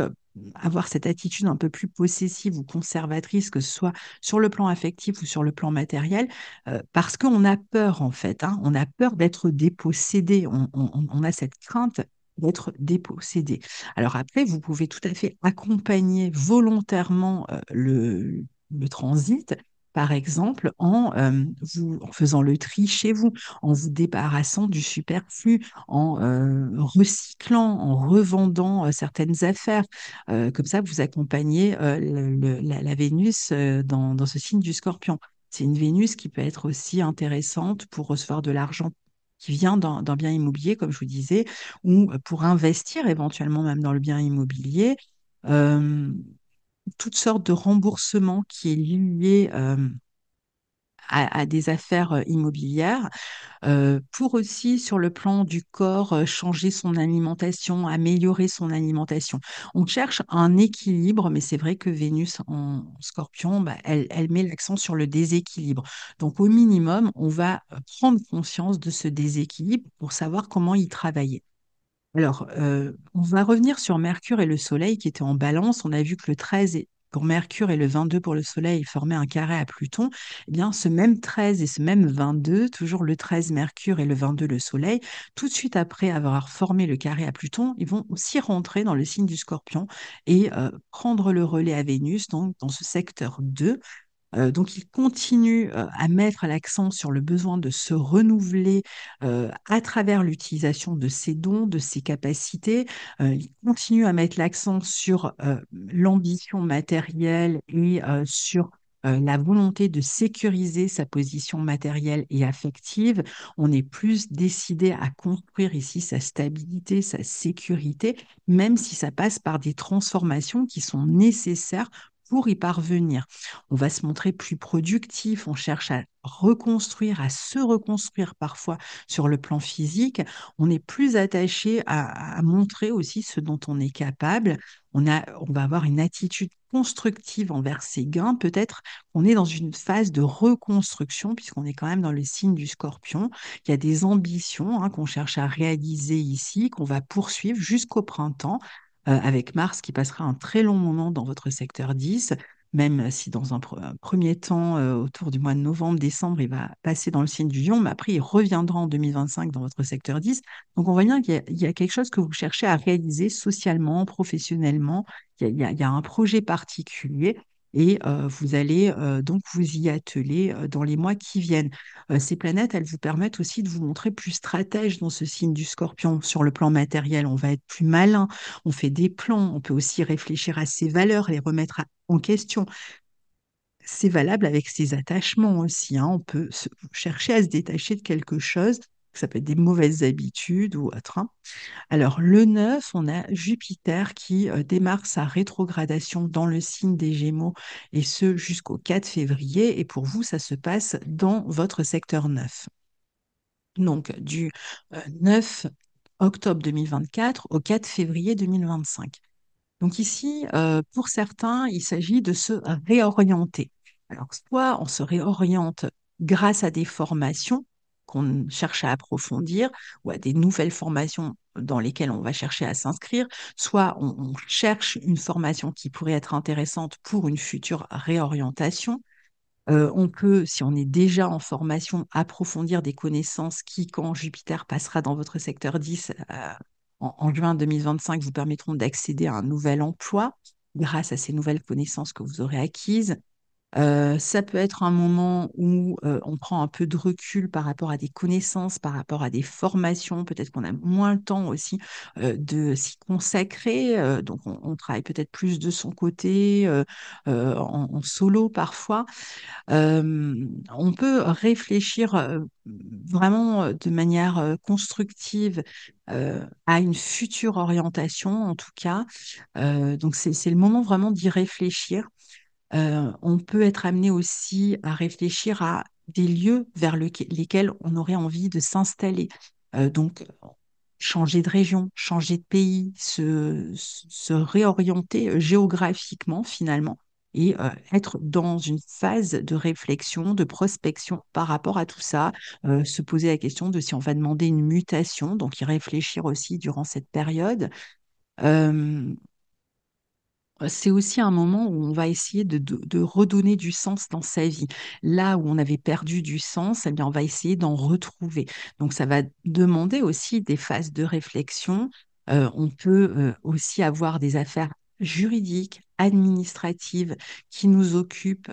avoir cette attitude un peu plus possessive ou conservatrice, que ce soit sur le plan affectif ou sur le plan matériel, euh, parce qu'on a peur en fait, hein. on a peur d'être dépossédé, on, a cette crainte d'être dépossédé. Alors après, vous pouvez tout à fait accompagner volontairement euh, le transit par exemple, euh, en, faisant le tri chez vous, en vous débarrassant du superflu, en euh, recyclant, en revendant euh, certaines affaires. comme ça, vous accompagnez la, Vénus dans, ce signe du scorpion. C'est une Vénus qui peut être aussi intéressante pour recevoir de l'argent qui vient d'un bien immobilier, comme je vous disais, ou pour investir éventuellement même dans le bien immobilier toutes sortes de remboursements qui est lié euh, à, des affaires euh, immobilières. Euh, pour aussi, sur le plan du corps, changer son alimentation, améliorer son alimentation. On cherche un équilibre, mais c'est vrai que Vénus en scorpion, bah, elle, elle met l'accent sur le déséquilibre. Donc, au minimum, on va prendre conscience de ce déséquilibre pour savoir comment y travailler. Alors, euh, on va revenir sur Mercure et le Soleil qui étaient en balance. On a vu que le 13 pour Mercure et le 22 pour le Soleil formaient un carré à Pluton, eh bien ce même 13 et ce même 22, toujours le 13 Mercure et le 22 le Soleil, tout de suite après avoir formé le carré à Pluton, ils vont aussi rentrer dans le signe du Scorpion et euh, prendre le relais à Vénus, donc dans ce secteur 2, euh, donc, il continue euh, à mettre l'accent sur le besoin de se renouveler euh, à travers l'utilisation de ses dons, de ses capacités. il continue à mettre l'accent sur l'ambition matérielle et sur la volonté de sécuriser sa position matérielle et affective. On est plus décidé à construire ici sa stabilité, sa sécurité, même si ça passe par des transformations qui sont nécessaires pour y parvenir. On va se montrer plus productif, on cherche à reconstruire, à se reconstruire parfois sur le plan physique. On est plus attaché à, montrer aussi ce dont on est capable. On, a, on va avoir une attitude constructive envers ses gains. Peut-être qu'on est dans une phase de reconstruction puisqu'on est quand même dans le signe du scorpion. Il y a des ambitions hein, qu'on cherche à réaliser ici, qu'on va poursuivre jusqu'au printemps euh, avec Mars qui passera un très long moment dans votre secteur 10, même si dans un, premier temps, euh, autour du mois de novembre, décembre, il va passer dans le signe du lion, mais après, il reviendra en 2025 dans votre secteur 10. Donc, on voit bien qu'il y, a quelque chose que vous cherchez à réaliser socialement, professionnellement. il y a un projet particulier et vous allez donc vous y atteler dans les mois qui viennent. ces planètes, elles vous permettent aussi de vous montrer plus stratège dans ce signe du scorpion. Sur le plan matériel, on va être plus malin, on fait des plans, on peut aussi réfléchir à ses valeurs, les remettre en question c'est valable avec ses attachements aussi. Hein. On peut chercher à se détacher de quelque chose ça peut être des mauvaises habitudes ou autre. Hein. Alors le 9, on a Jupiter qui euh, démarre sa rétrogradation dans le signe des Gémeaux et ce jusqu'au 4 février et pour vous ça se passe dans votre secteur 9. Donc du 9 euh, octobre 2024 au 4 février 2025. Donc ici, euh, pour certains, il s'agit de se réorienter. Alors, soit on se réoriente grâce à des formations, cherche à approfondir ou à des nouvelles formations dans lesquelles on va chercher à s'inscrire, soit on, cherche une formation qui pourrait être intéressante pour une future réorientation. Euh, on peut, si on est déjà en formation, approfondir des connaissances qui, quand Jupiter passera dans votre secteur 10 euh, en, juin 2025, vous permettront d'accéder à un nouvel emploi grâce à ces nouvelles connaissances que vous aurez acquises ça peut être un moment où on prend un peu de recul par rapport à des connaissances, par rapport à des formations. Peut-être qu'on a moins le temps aussi de s'y consacrer. donc, on, travaille peut-être plus de son côté, en, solo parfois. on peut réfléchir vraiment de manière constructive à une future orientation en tout cas. donc c'est le moment vraiment d'y réfléchir. Euh, on peut être amené aussi à réfléchir à des lieux vers lesquels on aurait envie de s'installer. Euh, donc, changer de région, changer de pays, se, réorienter euh, géographiquement finalement et être dans une phase de réflexion, de prospection par rapport à tout ça, se poser la question de si on va demander une mutation, donc y réfléchir aussi durant cette période c'est aussi un moment où on va essayer de, redonner du sens dans sa vie. Là où on avait perdu du sens, eh on va essayer d'en retrouver. Donc, ça va demander aussi des phases de réflexion. on peut aussi avoir des affaires juridiques, administratives qui nous occupent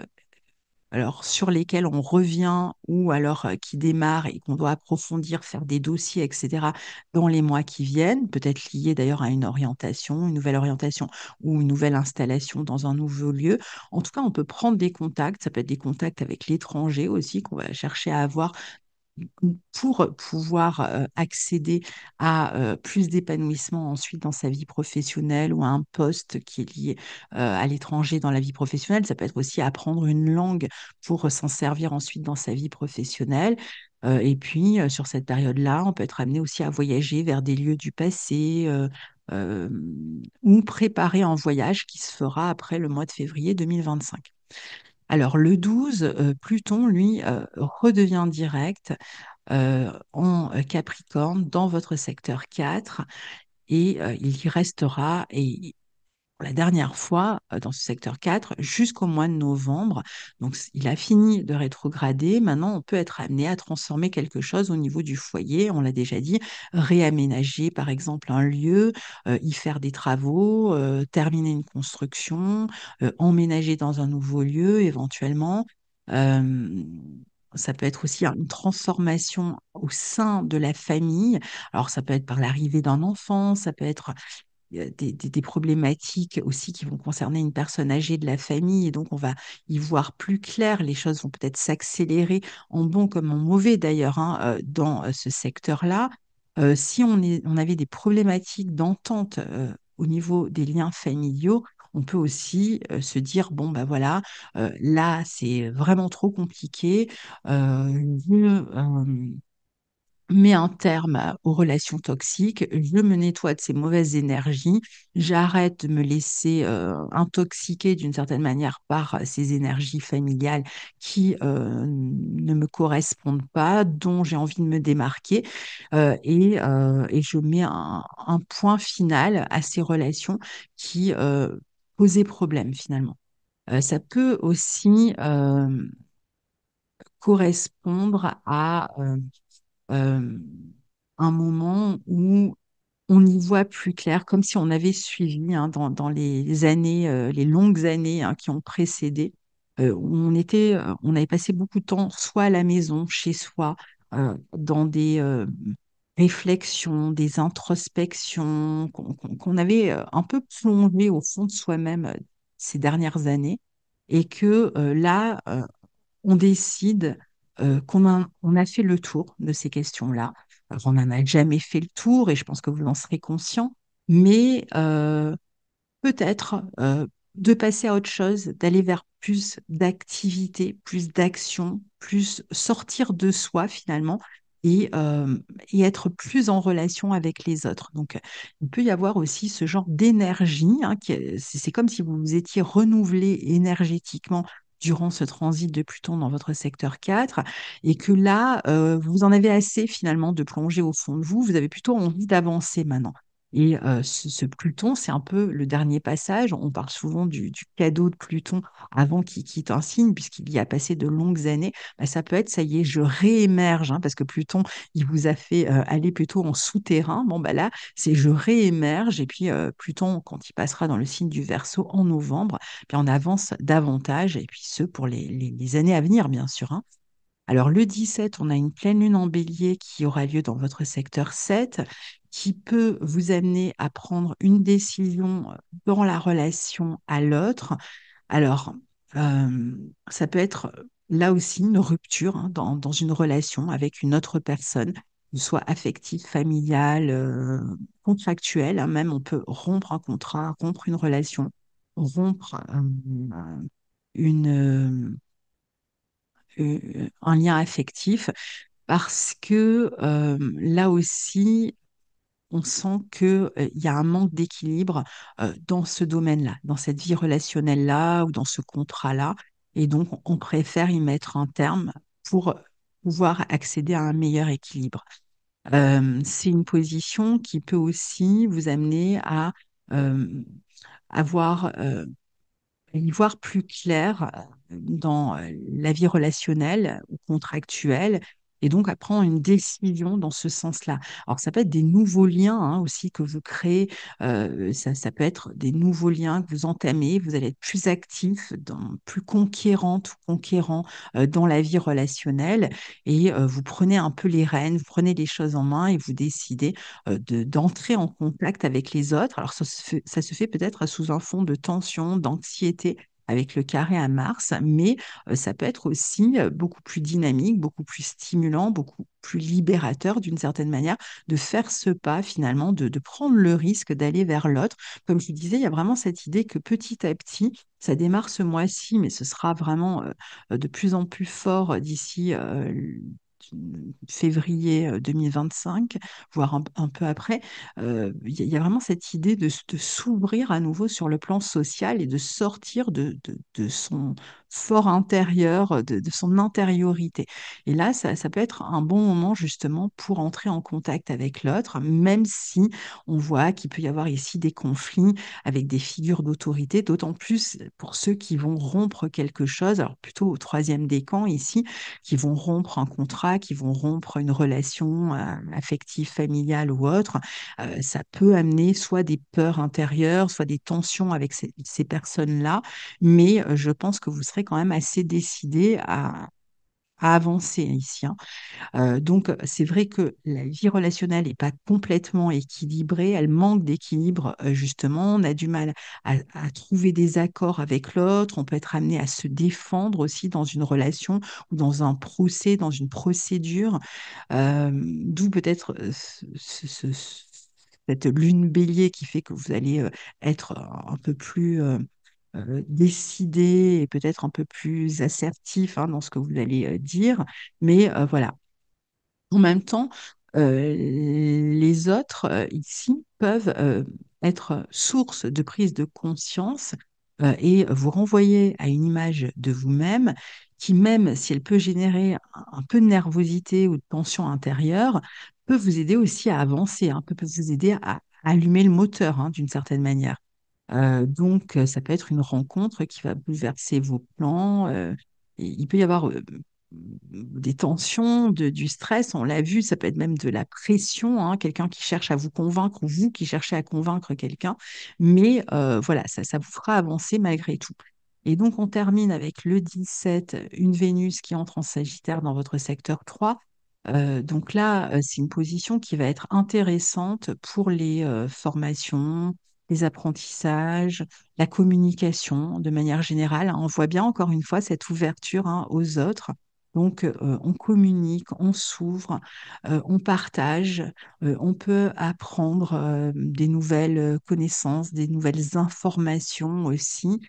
sur lesquels on revient ou alors qui démarrent et qu'on doit approfondir, faire des dossiers, etc., dans les mois qui viennent, peut-être liés d'ailleurs à une orientation, une nouvelle orientation ou une nouvelle installation dans un nouveau lieu. En tout cas, on peut prendre des contacts, ça peut être des contacts avec l'étranger aussi qu'on va chercher à avoir pour pouvoir euh, accéder à euh, plus d'épanouissement ensuite dans sa vie professionnelle ou à un poste qui est lié euh, à l'étranger dans la vie professionnelle. Ça peut être aussi apprendre une langue pour s'en servir ensuite dans sa vie professionnelle. et puis, sur cette période-là, on peut être amené aussi à voyager vers des lieux du passé, ou préparer un voyage qui se fera après le mois de février 2025. Alors le 12, euh, Pluton, lui, euh, redevient direct euh, en Capricorne dans votre secteur 4 et il y restera et la dernière fois euh, dans ce secteur 4 jusqu'au mois de novembre. Donc il a fini de rétrograder. Maintenant, on peut être amené à transformer quelque chose au niveau du foyer. On l'a déjà dit, réaménager par exemple un lieu, euh, y faire des travaux, euh, terminer une construction, emménager dans un nouveau lieu éventuellement ça peut être aussi une transformation au sein de la famille. Alors, ça peut être par l'arrivée d'un enfant, ça peut être des, problématiques aussi qui vont concerner une personne âgée de la famille. Et donc, on va y voir plus clair. Les choses vont peut-être s'accélérer en bon comme en mauvais d'ailleurs hein, dans ce secteur-là. si on, avait des problématiques d'entente au niveau des liens familiaux, on peut aussi se dire bon ben voilà là c'est vraiment trop compliqué mets un terme aux relations toxiques, je me nettoie de ces mauvaises énergies, j'arrête de me laisser euh, intoxiquer d'une certaine manière par euh, ces énergies familiales qui euh, ne me correspondent pas, dont j'ai envie de me démarquer, et, et, je mets un, point final à ces relations qui posaient problème finalement. ça peut aussi correspondre à euh, un moment où on y voit plus clair, comme si on avait suivi hein, dans, les années, euh, les longues années hein, qui ont précédé, où euh, on était, on avait passé beaucoup de temps soit à la maison, chez soi, dans des réflexions, des introspections, qu'on avait un peu plongé au fond de soi-même ces dernières années, et que là, on décide euh, qu'on a, on a fait le tour de ces questions-là. Alors, on n'en a jamais fait le tour et je pense que vous en serez conscient, mais euh, peut-être euh, de passer à autre chose, d'aller vers plus d'activité, plus d'action, plus sortir de soi finalement et, être plus en relation avec les autres. Donc, il peut y avoir aussi ce genre d'énergie. Hein, c'est comme si vous vous étiez renouvelé énergétiquement durant ce transit de Pluton dans votre secteur 4 et que là, euh, vous en avez assez finalement de plonger au fond de vous, vous avez plutôt envie d'avancer maintenant. Et ce, Pluton, c'est un peu le dernier passage. On parle souvent du, du cadeau de Pluton avant qu'il quitte un signe, puisqu'il y a passé de longues années. Bah, ça peut être, ça y est, je réémerge, hein, parce que Pluton, il vous a fait aller plutôt en souterrain. Bon, bah là, c'est je réémerge. Et puis, Pluton, quand il passera dans le signe du Verseau en novembre, puis eh on avance davantage. Et puis, ce, pour les, années à venir, bien sûr. Hein. Alors le 17, on a une pleine lune en bélier qui aura lieu dans votre secteur 7, qui peut vous amener à prendre une décision euh, dans la relation à l'autre. Alors, euh, ça peut être euh, là aussi une rupture hein, dans, une relation avec une autre personne, soit affective, familiale, contractuelle, hein. même on peut rompre un contrat, rompre une relation, rompre une un euh, lien affectif, parce que euh, là aussi, on sent qu'il euh, il y a un manque d'équilibre dans ce domaine-là, dans cette vie relationnelle-là ou dans ce contrat-là. Et donc, on préfère y mettre un terme pour pouvoir accéder à un meilleur équilibre. c'est une position qui peut aussi vous amener à avoir y voir plus clair euh, dans euh, la vie relationnelle ou contractuelle et donc à prendre une décision dans ce sens-là. Alors ça peut être des nouveaux liens hein, aussi que vous créez, euh, ça, peut être des nouveaux liens que vous entamez, vous allez être plus actif, plus conquérante ou conquérant euh, dans la vie relationnelle et euh, vous prenez un peu les rênes, vous prenez les choses en main et vous décidez d'entrer en contact avec les autres. Alors ça se fait peut-être sous un fond de tension, d'anxiété, avec le carré à Mars, mais ça peut être aussi beaucoup plus dynamique, beaucoup plus stimulant, beaucoup plus libérateur d'une certaine manière de faire ce pas finalement, de, prendre le risque d'aller vers l'autre. Comme je disais, il y a vraiment cette idée que petit à petit, ça démarre ce mois-ci, mais ce sera vraiment de plus en plus fort d'ici février 2025, voire un, peu après, il y, a vraiment cette idée de, s'ouvrir à nouveau sur le plan social et de sortir de, de son, fort intérieur, euh, de, son intériorité. Et là, ça, peut être un bon moment justement pour entrer en contact avec l'autre, même si on voit qu'il peut y avoir ici des conflits avec des figures d'autorité, d'autant plus euh, pour ceux qui vont rompre quelque chose, alors plutôt au troisième décan ici, qui vont rompre un contrat, qui vont rompre une relation euh, affective, familiale ou autre, ça peut amener soit des peurs intérieures, soit des tensions avec ces personnes-là, mais je pense que vous serez quand même assez décidé à, avancer ici. Hein. Euh, donc, c'est vrai que la vie relationnelle n'est pas complètement équilibrée, elle manque d'équilibre, euh, justement. On a du mal à, trouver des accords avec l'autre, on peut être amené à se défendre aussi dans une relation ou dans un procès, dans une procédure, euh, d'où peut-être ce, cette lune bélier qui fait que vous allez être un peu plus euh, décidé et peut-être un peu plus assertif hein, dans ce que vous allez euh, dire. Mais euh, voilà. En même temps, les autres ici peuvent être source de prise de conscience et vous renvoyer à une image de vous-même qui, même si elle peut générer un peu de nervosité ou de tension intérieure, peut vous aider aussi à avancer, hein, peut vous aider à allumer le moteur hein, d'une certaine manière. Euh, donc, euh, ça peut être une rencontre qui va bouleverser vos plans. Euh, il peut y avoir mmh, des tensions, de, du stress, on l'a vu, ça peut être même de la pression, hein, quelqu'un qui cherche à vous convaincre ou vous qui cherchez à convaincre quelqu'un. Mais voilà, ça, ça vous fera avancer malgré tout. Et donc, on termine avec le 17, une Vénus qui entre en Sagittaire dans votre secteur 3. donc là, c'est une position qui va être intéressante pour les formations, les apprentissages, la communication de manière générale. Hein. On voit bien encore une fois cette ouverture hein, aux autres. Donc, euh, on communique, on s'ouvre, euh, on partage, euh, on peut apprendre des nouvelles connaissances, des nouvelles informations aussi.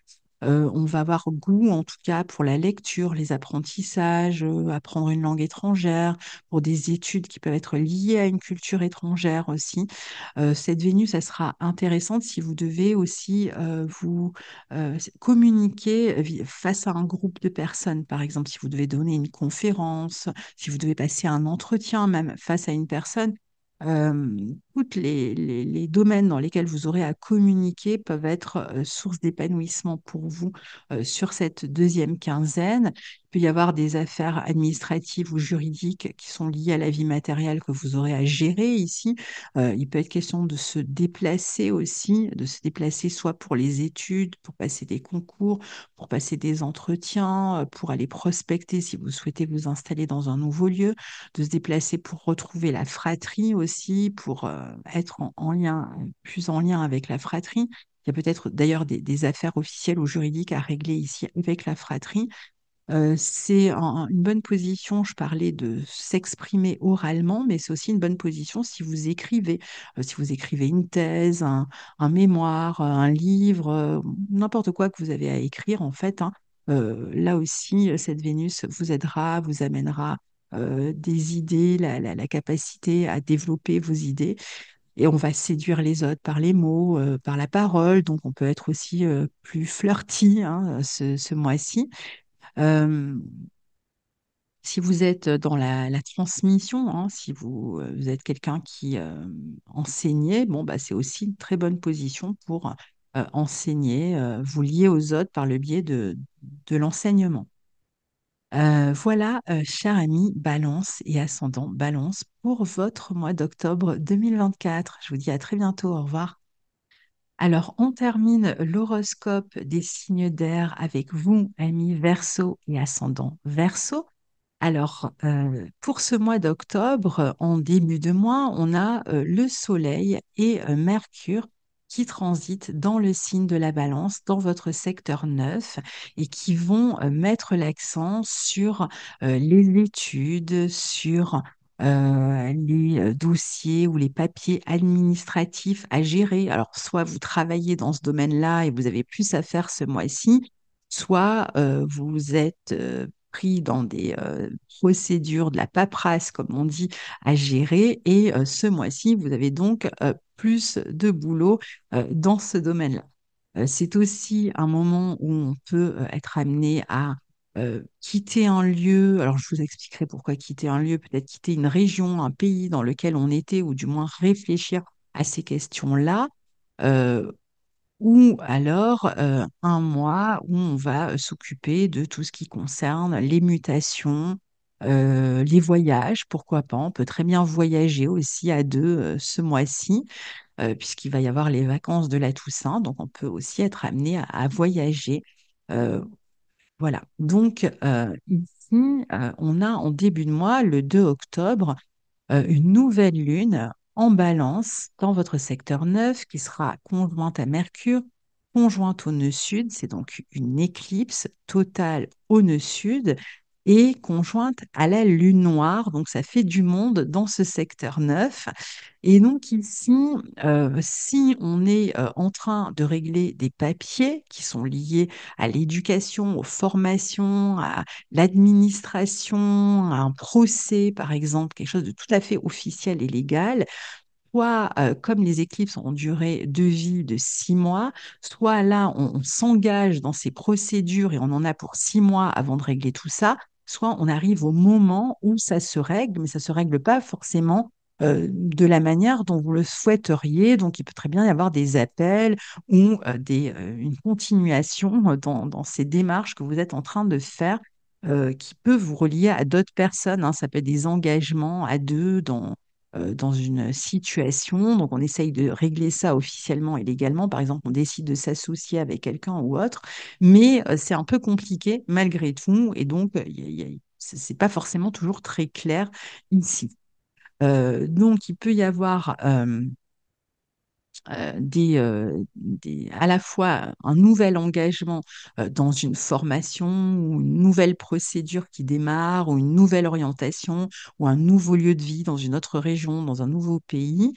Euh, on va avoir goût, en tout cas, pour la lecture, les apprentissages, euh, apprendre une langue étrangère, pour des études qui peuvent être liées à une culture étrangère aussi. Euh, cette Vénus, ça sera intéressante si vous devez aussi vous communiquer face à un groupe de personnes. Par exemple, si vous devez donner une conférence, si vous devez passer un entretien même face à une personne toutes les, les, domaines dans lesquels vous aurez à communiquer peuvent être euh, source d'épanouissement pour vous euh, sur cette deuxième quinzaine. Il peut y avoir des affaires administratives ou juridiques qui sont liées à la vie matérielle que vous aurez à gérer ici. Euh, il peut être question de se déplacer aussi, de se déplacer soit pour les études, pour passer des concours, pour passer des entretiens, pour aller prospecter si vous souhaitez vous installer dans un nouveau lieu, de se déplacer pour retrouver la fratrie aussi, pour être en, lien, plus en lien avec la fratrie. Il y a peut-être d'ailleurs des, affaires officielles ou juridiques à régler ici avec la fratrie. Euh, c'est une bonne position, je parlais de s'exprimer oralement, mais c'est aussi une bonne position si vous écrivez, euh, si vous écrivez une thèse, un, mémoire, un livre, euh, n'importe quoi que vous avez à écrire en fait. Hein. là aussi, cette Vénus vous aidera, vous amènera euh, des idées, la, capacité à développer vos idées. Et on va séduire les autres par les mots, euh, par la parole. Donc, on peut être aussi euh, plus flirty hein, ce, mois-ci. si vous êtes dans la, transmission, hein, si vous, êtes quelqu'un qui enseignait, bon, bah, c'est aussi une très bonne position pour enseigner, vous lier aux autres par le biais de l'enseignement. Euh, voilà, chers euh, cher ami Balance et Ascendant Balance, pour votre mois d'octobre 2024. Je vous dis à très bientôt, au revoir. Alors, on termine l'horoscope des signes d'air avec vous, amis Verseau et Ascendant Verseau. Alors, euh, pour ce mois d'octobre, en début de mois, on a le Soleil et Mercure qui transitent dans le signe de la balance, dans votre secteur 9, et qui vont euh, mettre l'accent sur euh, les études, sur euh, les dossiers ou les papiers administratifs à gérer. Alors, soit vous travaillez dans ce domaine-là et vous avez plus à faire ce mois-ci, soit vous êtes pris dans des euh, procédures, de la paperasse, comme on dit, à gérer. Et euh, ce mois-ci, vous avez donc euh, plus de boulot dans ce domaine-là. C'est aussi un moment où on peut être amené à quitter un lieu. Alors, je vous expliquerai pourquoi quitter un lieu, peut-être quitter une région, un pays dans lequel on était, ou du moins réfléchir à ces questions-là ou alors euh, un mois où on va euh, s'occuper de tout ce qui concerne les mutations, euh, les voyages, pourquoi pas. On peut très bien voyager aussi à deux ce mois-ci, puisqu'il va y avoir les vacances de la Toussaint, donc on peut aussi être amené à, à voyager. voilà, donc ici, on a en début de mois, le 2 octobre, une nouvelle lune en balance dans votre secteur 9 qui sera conjointe à Mercure, conjointe au nœud sud. C'est donc une éclipse totale au nœud sud et conjointe à la Lune noire, donc ça fait du monde dans ce secteur 9. Et donc ici, euh, si on est euh, en train de régler des papiers qui sont liés à l'éducation, aux formations, à l'administration, à un procès par exemple, quelque chose de tout à fait officiel et légal, soit euh, comme les éclipses ont duré deux vies de six mois, soit là on s'engage dans ces procédures et on en a pour six mois avant de régler tout ça, soit on arrive au moment où ça se règle, mais ça ne se règle pas forcément euh, de la manière dont vous le souhaiteriez. Donc, il peut très bien y avoir des appels ou euh, des, euh, une continuation dans, ces démarches que vous êtes en train de faire qui peut vous relier à d'autres personnes. Hein. Ça peut être des engagements à deux dans, euh, dans une situation. Donc, on essaye de régler ça officiellement et légalement. Par exemple, on décide de s'associer avec quelqu'un ou autre, mais euh, c'est un peu compliqué malgré tout. Et donc, c'est pas forcément toujours très clair ici. Euh, donc, il peut y avoir euh, euh, à la fois un nouvel engagement euh, dans une formation ou une nouvelle procédure qui démarre ou une nouvelle orientation ou un nouveau lieu de vie dans une autre région, dans un nouveau pays,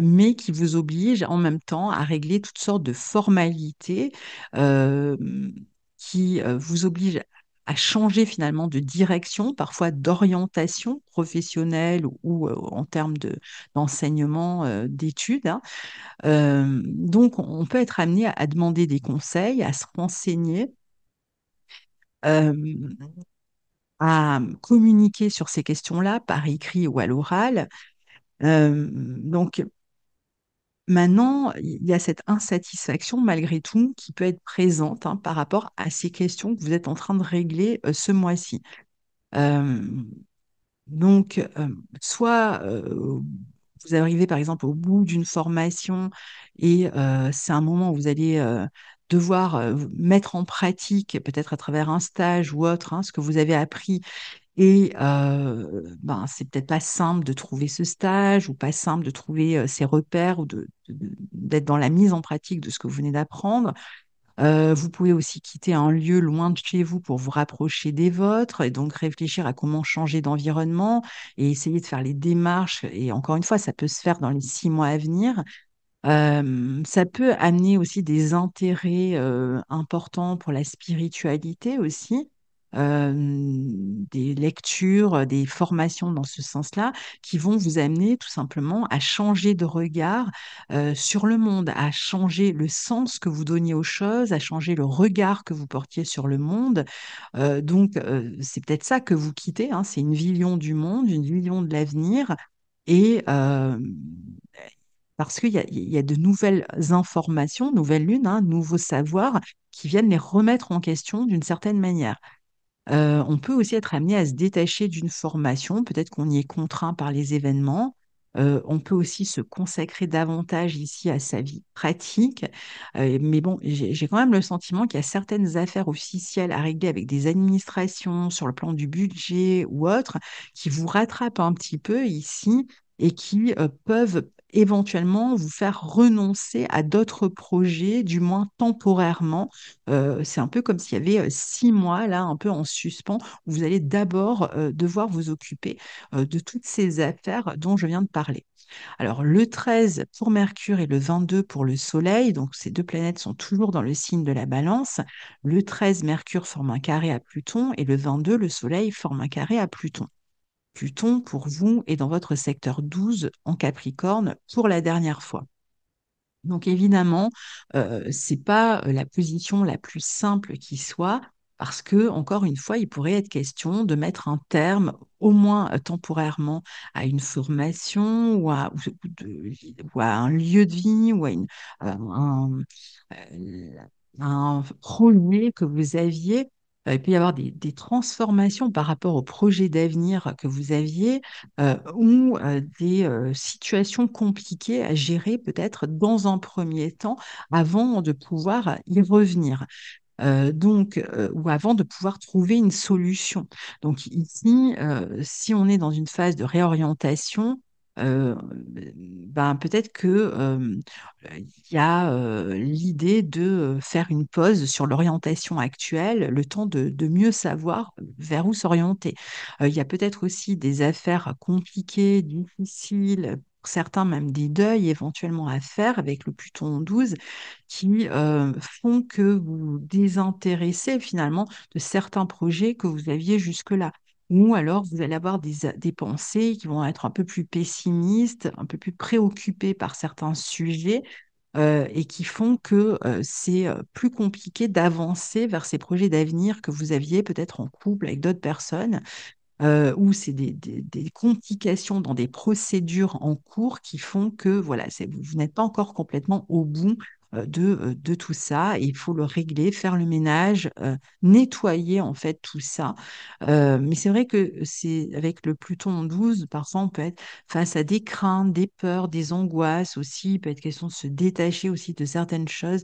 mais qui vous oblige en même temps à régler toutes sortes de formalités qui vous oblige à changer finalement de direction, parfois d'orientation professionnelle ou, euh, en termes d'enseignement, euh, d'études. Hein. donc, on peut être amené à, demander des conseils, à se renseigner. à communiquer sur ces questions-là par écrit ou à l'oral. donc, Maintenant, il y a cette insatisfaction malgré tout qui peut être présente hein, par rapport à ces questions que vous êtes en train de régler euh, ce mois-ci. donc, soit vous arrivez par exemple au bout d'une formation et c'est un moment où vous allez devoir mettre en pratique, peut-être à travers un stage ou autre, hein, ce que vous avez appris et ben, c'est peut-être pas simple de trouver ce stage ou pas simple de trouver ces repères ou d'être dans la mise en pratique de ce que vous venez d'apprendre. vous pouvez aussi quitter un lieu loin de chez vous pour vous rapprocher des vôtres et donc réfléchir à comment changer d'environnement et essayer de faire les démarches. Et encore une fois, ça peut se faire dans les six mois à venir. ça peut amener aussi des intérêts importants pour la spiritualité aussi des lectures, des formations dans ce sens-là, qui vont vous amener tout simplement à changer de regard sur le monde, à changer le sens que vous donniez aux choses, à changer le regard que vous portiez sur le monde. donc, c'est peut-être ça que vous quittez. Hein, c'est une vision du monde, une vision de l'avenir. Et parce qu'il y, y, a de nouvelles informations, nouvelles lunes, hein, nouveaux savoirs qui viennent les remettre en question d'une certaine manière on peut aussi être amené à se détacher d'une formation, peut-être qu'on y est contraint par les événements. on peut aussi se consacrer davantage ici à sa vie pratique. mais bon, j'ai quand même le sentiment qu'il y a certaines affaires officielles à régler avec des administrations sur le plan du budget ou autre qui vous rattrapent un petit peu ici et qui peuvent éventuellement vous faire renoncer à d'autres projets, du moins temporairement. Euh, c'est un peu comme s'il y avait euh, six mois, là, un peu en suspens, où vous allez d'abord euh, devoir vous occuper de toutes ces affaires dont je viens de parler. Alors, le 13 pour Mercure et le 22 pour le Soleil, donc ces deux planètes sont toujours dans le signe de la balance. Le 13, Mercure forme un carré à Pluton et le 22, le Soleil forme un carré à Pluton. Pluton pour vous est dans votre secteur 12 en Capricorne pour la dernière fois. Donc évidemment, euh, ce n'est pas euh, la position la plus simple qui soit, parce que, encore une fois, il pourrait être question de mettre un terme, au moins euh, temporairement, à une formation ou à, un lieu de vie ou à, une, euh, un, à un projet que vous aviez il peut y avoir des, des transformations par rapport au projet d'avenir que vous aviez euh, ou euh, des euh, situations compliquées à gérer peut-être dans un premier temps avant de pouvoir y revenir. donc, ou avant de pouvoir trouver une solution. Donc ici, si on est dans une phase de réorientation, Mmh, ben, peut-être que y a l'idée de faire une pause sur l'orientation actuelle, le temps de, mieux savoir vers où s'orienter. Il y a peut-être aussi des affaires compliquées, difficiles, pour certains même des deuils éventuellement à faire avec le Pluton 12 qui font que vous désintéressez finalement de certains projets que vous aviez jusque-là ou alors vous allez avoir des, pensées qui vont être un peu plus pessimistes, un peu plus préoccupées par certains sujets euh, et qui font que euh, c'est euh, plus compliqué d'avancer vers ces projets d'avenir que vous aviez peut-être en couple avec d'autres personnes. ou c'est des, des, complications dans des procédures en cours qui font que voilà, vous n'êtes pas encore complètement au bout euh, euh, de, tout ça. Il faut le régler, faire le ménage, euh, nettoyer en fait tout ça. mais c'est vrai que c'est avec le Pluton 12, parfois on peut être face à des craintes, des peurs, des angoisses aussi. peut être question de se détacher aussi de certaines choses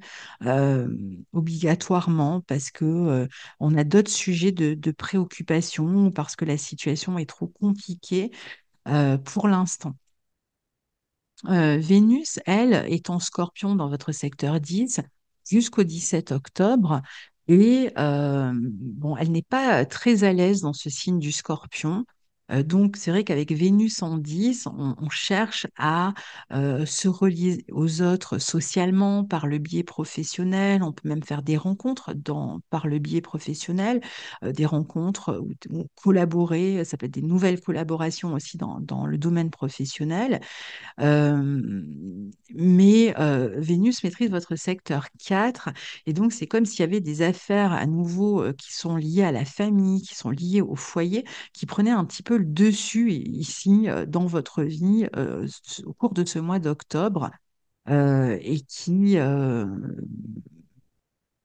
obligatoirement parce que on a d'autres sujets de, préoccupation parce que la situation est trop compliquée pour l'instant. Euh, Vénus, elle, est en scorpion dans votre secteur 10 jusqu'au 17 octobre. Et euh, bon, elle n'est pas très à l'aise dans ce signe du scorpion. Euh, donc, c'est vrai qu'avec Vénus en 10, on, cherche à euh, se relier aux autres socialement, par le biais professionnel. On peut même faire des rencontres dans, par le biais professionnel, euh, des rencontres ou collaborer. Ça peut être des nouvelles collaborations aussi dans, le domaine professionnel. mais Vénus maîtrise votre secteur 4. Et donc, c'est comme s'il y avait des affaires à nouveau qui sont liées à la famille, qui sont liées au foyer, qui prenaient un petit peu dessus ici euh, dans votre vie euh, au cours de ce mois d'octobre euh, et qui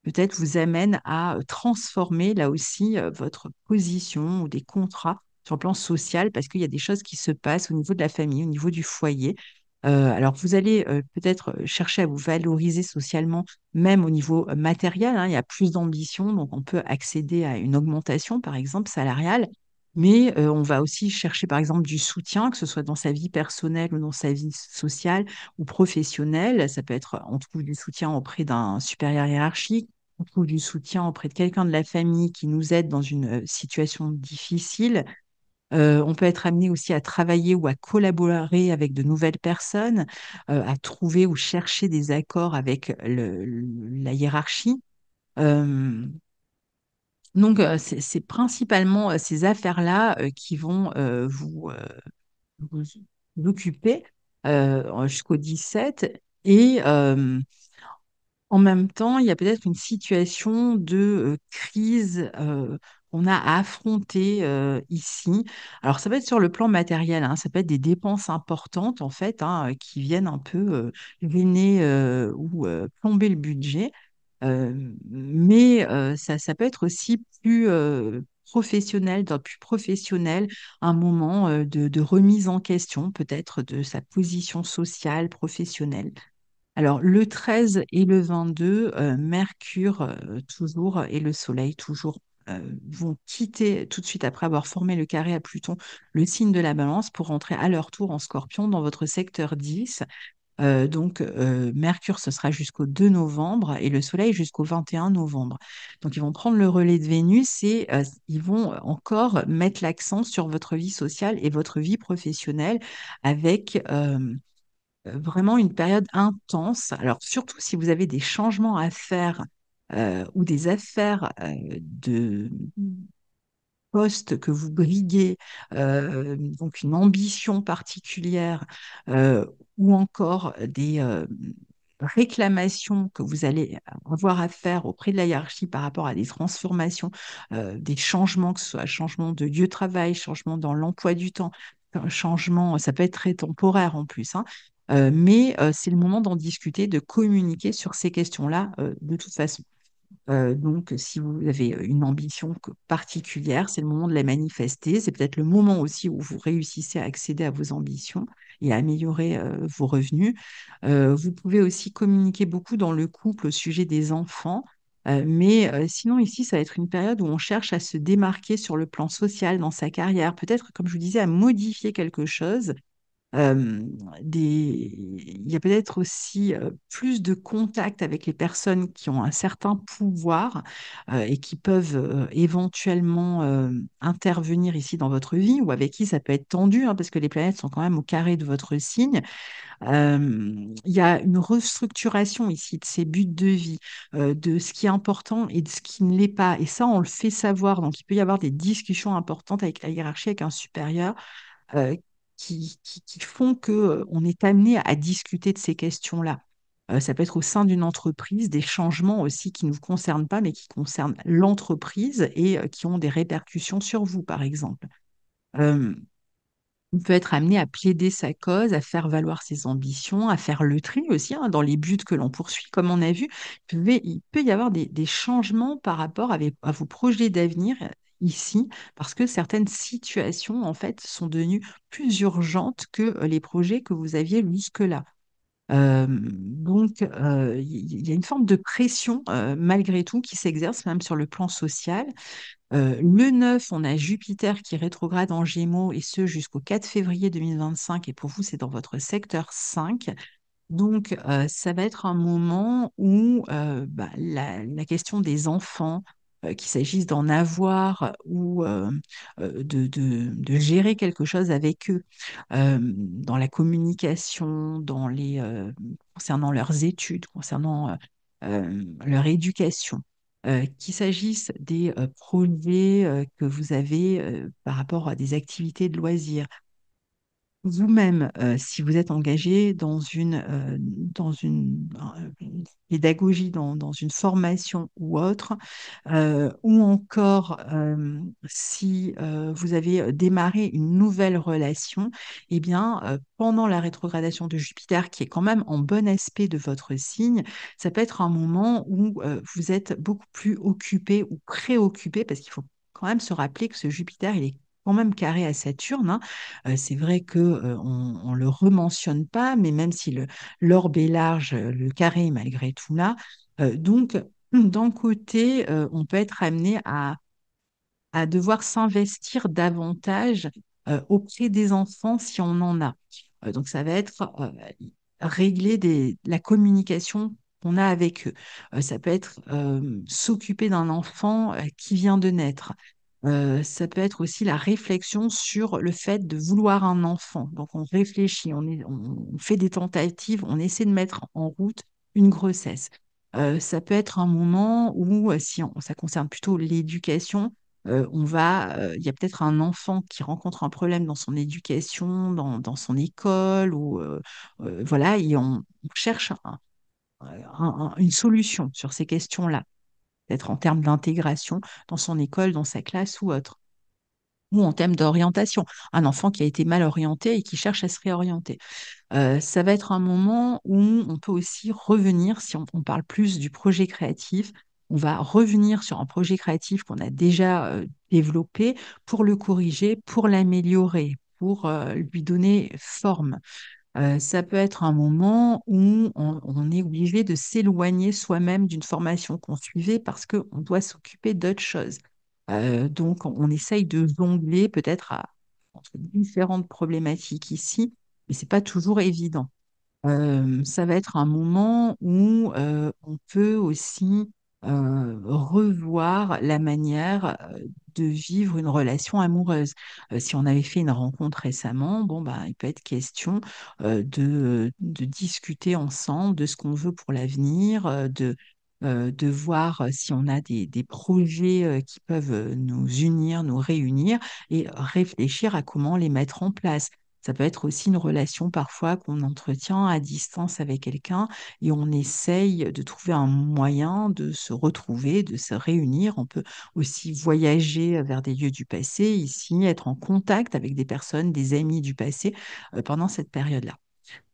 peut-être vous amène à transformer là aussi votre position ou des contrats sur le plan social parce qu'il y a des choses qui se passent au niveau de la famille, au niveau du foyer. alors, vous allez peut-être chercher à vous valoriser socialement, même au niveau matériel. Hein. il y a plus d'ambition, donc on peut accéder à une augmentation, par exemple, salariale mais on va aussi chercher par exemple du soutien, que ce soit dans sa vie personnelle ou dans sa vie sociale ou professionnelle. Ça peut être, on trouve du soutien auprès d'un supérieur hiérarchique, on trouve du soutien auprès de quelqu'un de la famille qui nous aide dans une situation difficile. on peut être amené aussi à travailler ou à collaborer avec de nouvelles personnes, à trouver ou chercher des accords avec la hiérarchie. Donc, c'est principalement ces affaires-là qui vont vous, occuper jusqu'au 17. Et en même temps, il y a peut-être une situation de crise qu'on a à affronter ici. Alors, ça peut être sur le plan matériel, hein, ça peut être des dépenses importantes, en fait, hein, qui viennent un peu veiner ou plomber le budget. Euh, mais euh, ça, ça, peut être aussi plus euh, professionnel, plus professionnel, un moment de, remise en question peut-être de sa position sociale, professionnelle. Alors le 13 et le 22, Mercure toujours et le Soleil toujours vont quitter tout de suite après avoir formé le carré à Pluton, le signe de la balance pour rentrer à leur tour en scorpion dans votre secteur 10. Euh, donc, euh, Mercure, ce sera jusqu'au 2 novembre et le Soleil jusqu'au 21 novembre. Donc, ils vont prendre le relais de Vénus et euh, ils vont encore mettre l'accent sur votre vie sociale et votre vie professionnelle avec vraiment une période intense. Alors, surtout si vous avez des changements à faire ou des affaires de, que vous briguez, euh, donc une ambition particulière, euh, ou encore des euh, réclamations que vous allez avoir à faire auprès de la hiérarchie par rapport à des transformations, des changements, que ce soit changement de lieu de travail, changement dans l'emploi du temps, changement, ça peut être très temporaire en plus, hein, mais c'est le moment d'en discuter, de communiquer sur ces questions-là de toute façon. Euh, donc, si vous avez une ambition particulière, c'est le moment de la manifester. C'est peut-être le moment aussi où vous réussissez à accéder à vos ambitions et à améliorer vos revenus. vous pouvez aussi communiquer beaucoup dans le couple au sujet des enfants. mais sinon, ici, ça va être une période où on cherche à se démarquer sur le plan social dans sa carrière, peut-être, comme je vous disais, à modifier quelque chose des... il y a peut-être aussi plus de contact avec les personnes qui ont un certain pouvoir et qui peuvent éventuellement intervenir ici dans votre vie ou avec qui ça peut être tendu, hein, parce que les planètes sont quand même au carré de votre signe. il y a une restructuration ici de ces buts de vie, de ce qui est important et de ce qui ne l'est pas. Et ça, on le fait savoir. Donc, il peut y avoir des discussions importantes avec la hiérarchie, avec un supérieur. Euh, qui, qui, font qu'on euh, est amené à discuter de ces questions-là. Euh, ça peut être au sein d'une entreprise, des changements aussi qui ne vous concernent pas, mais qui concernent l'entreprise et euh, qui ont des répercussions sur vous, par exemple. on peut être amené à plaider sa cause, à faire valoir ses ambitions, à faire le tri aussi hein, dans les buts que l'on poursuit, comme on a vu. Il peut, y avoir des, changements par rapport à vos projets d'avenir ici parce que certaines situations, en fait, sont devenues plus urgentes que euh, les projets que vous aviez jusque-là. Euh, donc, euh, il y, a une forme de pression malgré tout qui s'exerce même sur le plan social. le 9, on a Jupiter qui rétrograde en Gémeaux et ce jusqu'au 4 février 2025. Et pour vous, c'est dans votre secteur 5. Donc, ça va être un moment où bah, la, question des enfants, euh, qu'il s'agisse d'en avoir ou euh, euh, de, gérer quelque chose avec eux dans la communication, dans les, concernant leurs études, concernant leur éducation. qu'il s'agisse des projets que vous avez par rapport à des activités de loisirs, vous-même, euh, si vous êtes engagé dans une, euh, dans une, euh, pédagogie, dans, une formation ou autre, ou encore si vous avez démarré une nouvelle relation, eh bien, pendant la rétrogradation de Jupiter, qui est quand même en bon aspect de votre signe, ça peut être un moment où vous êtes beaucoup plus occupé ou préoccupé, parce qu'il faut quand même se rappeler que ce Jupiter, il est quand même carré à Saturne. Hein. c'est vrai que on, ne le rementionne pas, mais même si l'orbe est large, le carré malgré tout là. donc, d'un côté, on peut être amené à, devoir s'investir davantage auprès des enfants si on en a. donc, ça va être régler la communication qu'on a avec eux. ça peut être s'occuper d'un enfant qui vient de naître ça peut être aussi la réflexion sur le fait de vouloir un enfant. Donc on réfléchit, on, est, on fait des tentatives, on essaie de mettre en route une grossesse. ça peut être un moment où, si ça concerne plutôt l'éducation, on va, il y a peut-être un enfant qui rencontre un problème dans son éducation, dans, son école, ou voilà, et on, cherche une solution sur ces questions-là peut-être en termes d'intégration dans son école, dans sa classe ou autre ou en termes d'orientation. Un enfant qui a été mal orienté et qui cherche à se réorienter. Euh, ça va être un moment où on peut aussi revenir, si on, parle plus du projet créatif, on va revenir sur un projet créatif qu'on a déjà euh, développé pour le corriger, pour l'améliorer, pour euh, lui donner forme ça peut être un moment où on, est obligé de s'éloigner soi-même d'une formation qu'on suivait parce qu'on doit s'occuper d'autres choses. donc, on essaye de jongler peut-être entre différentes problématiques ici, mais ce n'est pas toujours évident. ça va être un moment où on peut aussi euh, revoir la manière euh, de vivre une relation amoureuse. Euh, si on avait fait une rencontre récemment, bon bah, il peut être question de, discuter ensemble de ce qu'on veut pour l'avenir, de voir si on a des, projets qui peuvent nous unir, nous réunir et réfléchir à comment les mettre en place. Ça peut être aussi une relation parfois qu'on entretient à distance avec quelqu'un et on essaye de trouver un moyen de se retrouver, de se réunir. On peut aussi voyager vers des lieux du passé, ici être en contact avec des personnes, des amis du passé euh, pendant cette période-là.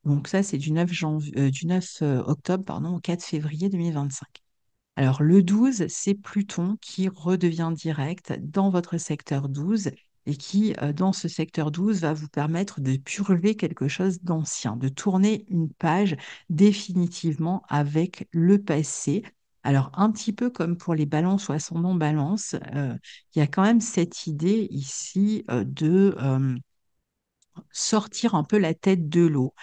Donc ça, c'est du 9, euh, du 9 euh, octobre pardon, au 4 février 2025. Alors le 12, c'est Pluton qui redevient direct dans votre secteur 12 et qui, euh, dans ce secteur 12, va vous permettre de purlever quelque chose d'ancien, de tourner une page définitivement avec le passé. Alors, un petit peu comme pour les balances ou non balance, euh, il y a quand même cette idée ici euh, de... sortir un peu la tête de l'eau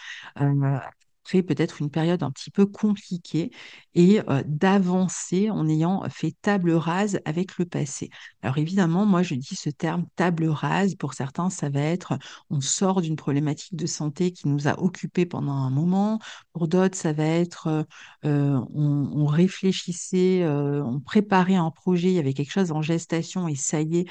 peut-être une période un petit peu compliquée et euh, d'avancer en ayant fait table rase avec le passé. Alors évidemment, moi je dis ce terme table rase, pour certains ça va être on sort d'une problématique de santé qui nous a occupés pendant un moment, pour d'autres ça va être euh, euh, on, réfléchissait, on préparait un projet, il y avait quelque chose en gestation et ça y est,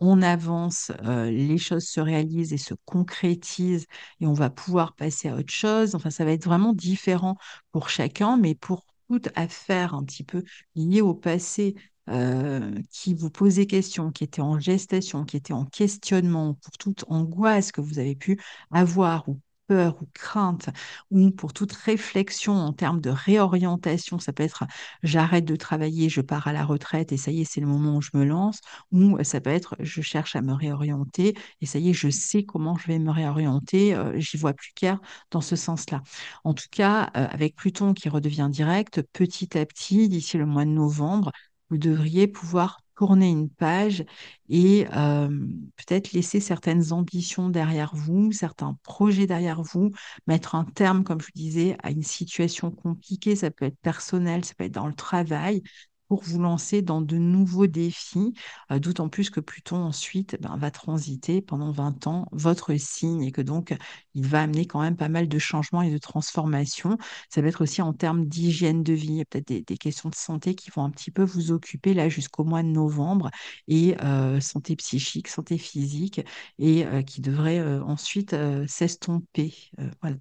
on avance, les choses se réalisent et se concrétisent et on va pouvoir passer à autre chose. Enfin ça va être vraiment différent pour chacun, mais pour toute affaire un petit peu liée au passé euh, qui vous posait question, qui était en gestation, qui était en questionnement, pour toute angoisse que vous avez pu avoir ou peur ou crainte ou pour toute réflexion en termes de réorientation, ça peut être j'arrête de travailler, je pars à la retraite et ça y est, c'est le moment où je me lance, ou euh, ça peut être je cherche à me réorienter et ça y est, je sais comment je vais me réorienter, euh, j'y vois plus clair dans ce sens-là. En tout cas, euh, avec Pluton qui redevient direct, petit à petit, d'ici le mois de novembre, vous devriez pouvoir tourner une page et euh, peut-être laisser certaines ambitions derrière vous, certains projets derrière vous, mettre un terme, comme je vous disais, à une situation compliquée. Ça peut être personnel, ça peut être dans le travail, pour vous lancer dans de nouveaux défis, euh, d'autant plus que Pluton ensuite ben, va transiter pendant 20 ans votre signe et que donc il va amener quand même pas mal de changements et de transformations. Ça va être aussi en termes d'hygiène de vie, peut-être des, questions de santé qui vont un petit peu vous occuper là jusqu'au mois de novembre et euh, santé psychique, santé physique et euh, qui devrait ensuite s'estomper. voilà.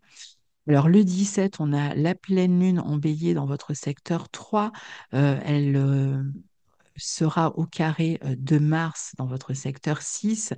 Alors le 17, on a la pleine lune en bélier dans votre secteur 3. Euh, elle euh, sera au carré euh, de Mars dans votre secteur 6.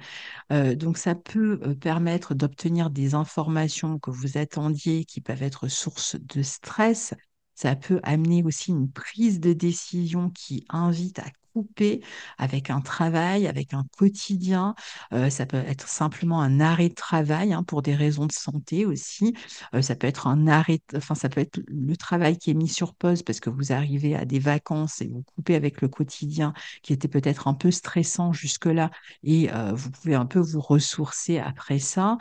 donc ça peut permettre d'obtenir des informations que vous attendiez qui peuvent être source de stress. Ça peut amener aussi une prise de décision qui invite à couper avec un travail, avec un quotidien. Euh, ça peut être simplement un arrêt de travail hein, pour des raisons de santé aussi. Euh, ça peut être un arrêt, enfin ça peut être le travail qui est mis sur pause parce que vous arrivez à des vacances et vous coupez avec le quotidien qui était peut-être un peu stressant jusque-là et euh, vous pouvez un peu vous ressourcer après ça.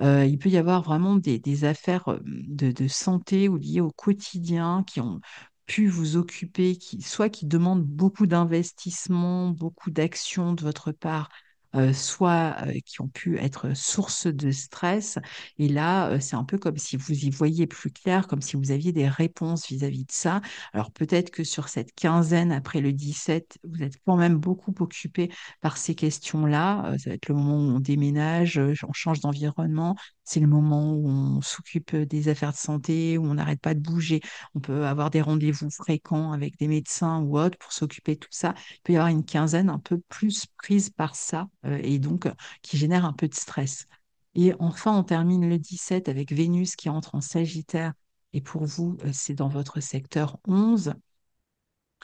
il peut y avoir vraiment des, affaires de, de santé ou liées au quotidien qui ont pu vous occuper, qui, soit qui demandent beaucoup d'investissement, beaucoup d'actions de votre part, euh, soit euh, qui ont pu être source de stress. Et là, euh, c'est un peu comme si vous y voyiez plus clair, comme si vous aviez des réponses vis-à-vis -vis de ça. Alors peut-être que sur cette quinzaine après le 17, vous êtes quand même beaucoup occupé par ces questions-là. ça va être le moment où on déménage, on change d'environnement, c'est le moment où on s'occupe des affaires de santé, où on n'arrête pas de bouger. On peut avoir des rendez-vous fréquents avec des médecins ou autres pour s'occuper de tout ça. Il peut y avoir une quinzaine un peu plus prise par ça et donc qui génère un peu de stress. Et enfin, on termine le 17 avec Vénus qui entre en Sagittaire. Et pour vous, c'est dans votre secteur 11.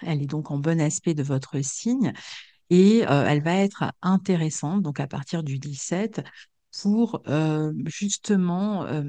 Elle est donc en bon aspect de votre signe et elle va être intéressante, donc à partir du 17, pour euh, justement euh,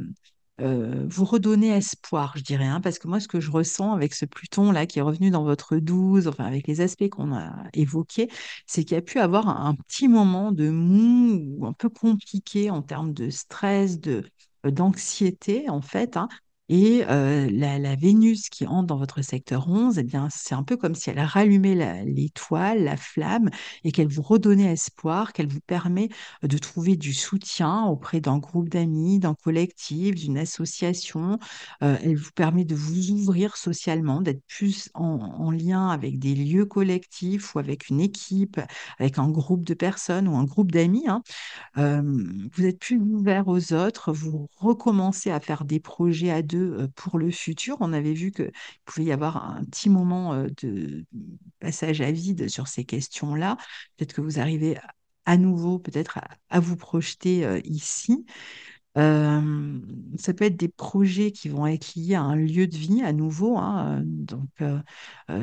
euh, vous redonner espoir, je dirais, hein, parce que moi, ce que je ressens avec ce Pluton-là qui est revenu dans votre 12, enfin avec les aspects qu'on a évoqués, c'est qu'il y a pu avoir un, petit moment de mou ou un peu compliqué en termes de stress, de d'anxiété en fait hein, et la, Vénus qui entre dans votre secteur 11, et eh bien, c'est un peu comme si elle rallumait l'étoile, la, flamme, et qu'elle vous redonnait espoir, qu'elle vous permet de trouver du soutien auprès d'un groupe d'amis, d'un collectif, d'une association. elle vous permet de vous ouvrir socialement, d'être plus en, lien avec des lieux collectifs ou avec une équipe, avec un groupe de personnes ou un groupe d'amis. Hein. vous êtes plus ouvert aux autres, vous recommencez à faire des projets à deux pour le futur. On avait vu qu'il pouvait y avoir un petit moment de passage à vide sur ces questions-là. Peut-être que vous arrivez à nouveau peut-être à, vous projeter ici. ça peut être des projets qui vont être liés à un lieu de vie à nouveau. Hein, donc,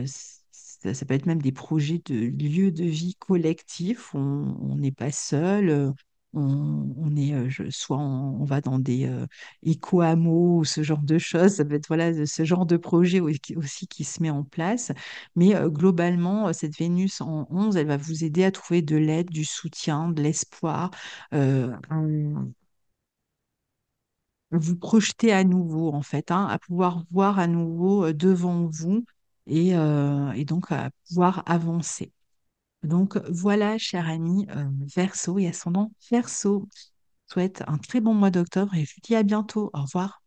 ça, ça, peut être même des projets de lieu de vie collectif. On n'est pas seul, on, est euh, soit on, va dans des euh, éco-hameaux ou ce genre de choses, ça peut être voilà, ce genre de projet aussi qui se met en place. Mais euh, globalement, cette Vénus en 11, elle va vous aider à trouver de l'aide, du soutien, de l'espoir. vous projeter à nouveau, en fait, hein, à pouvoir voir à nouveau devant vous et donc à pouvoir avancer. Donc voilà, cher ami euh, Verseau et ascendant Verseau, souhaite un très bon mois d'octobre et je vous dis à bientôt. Au revoir.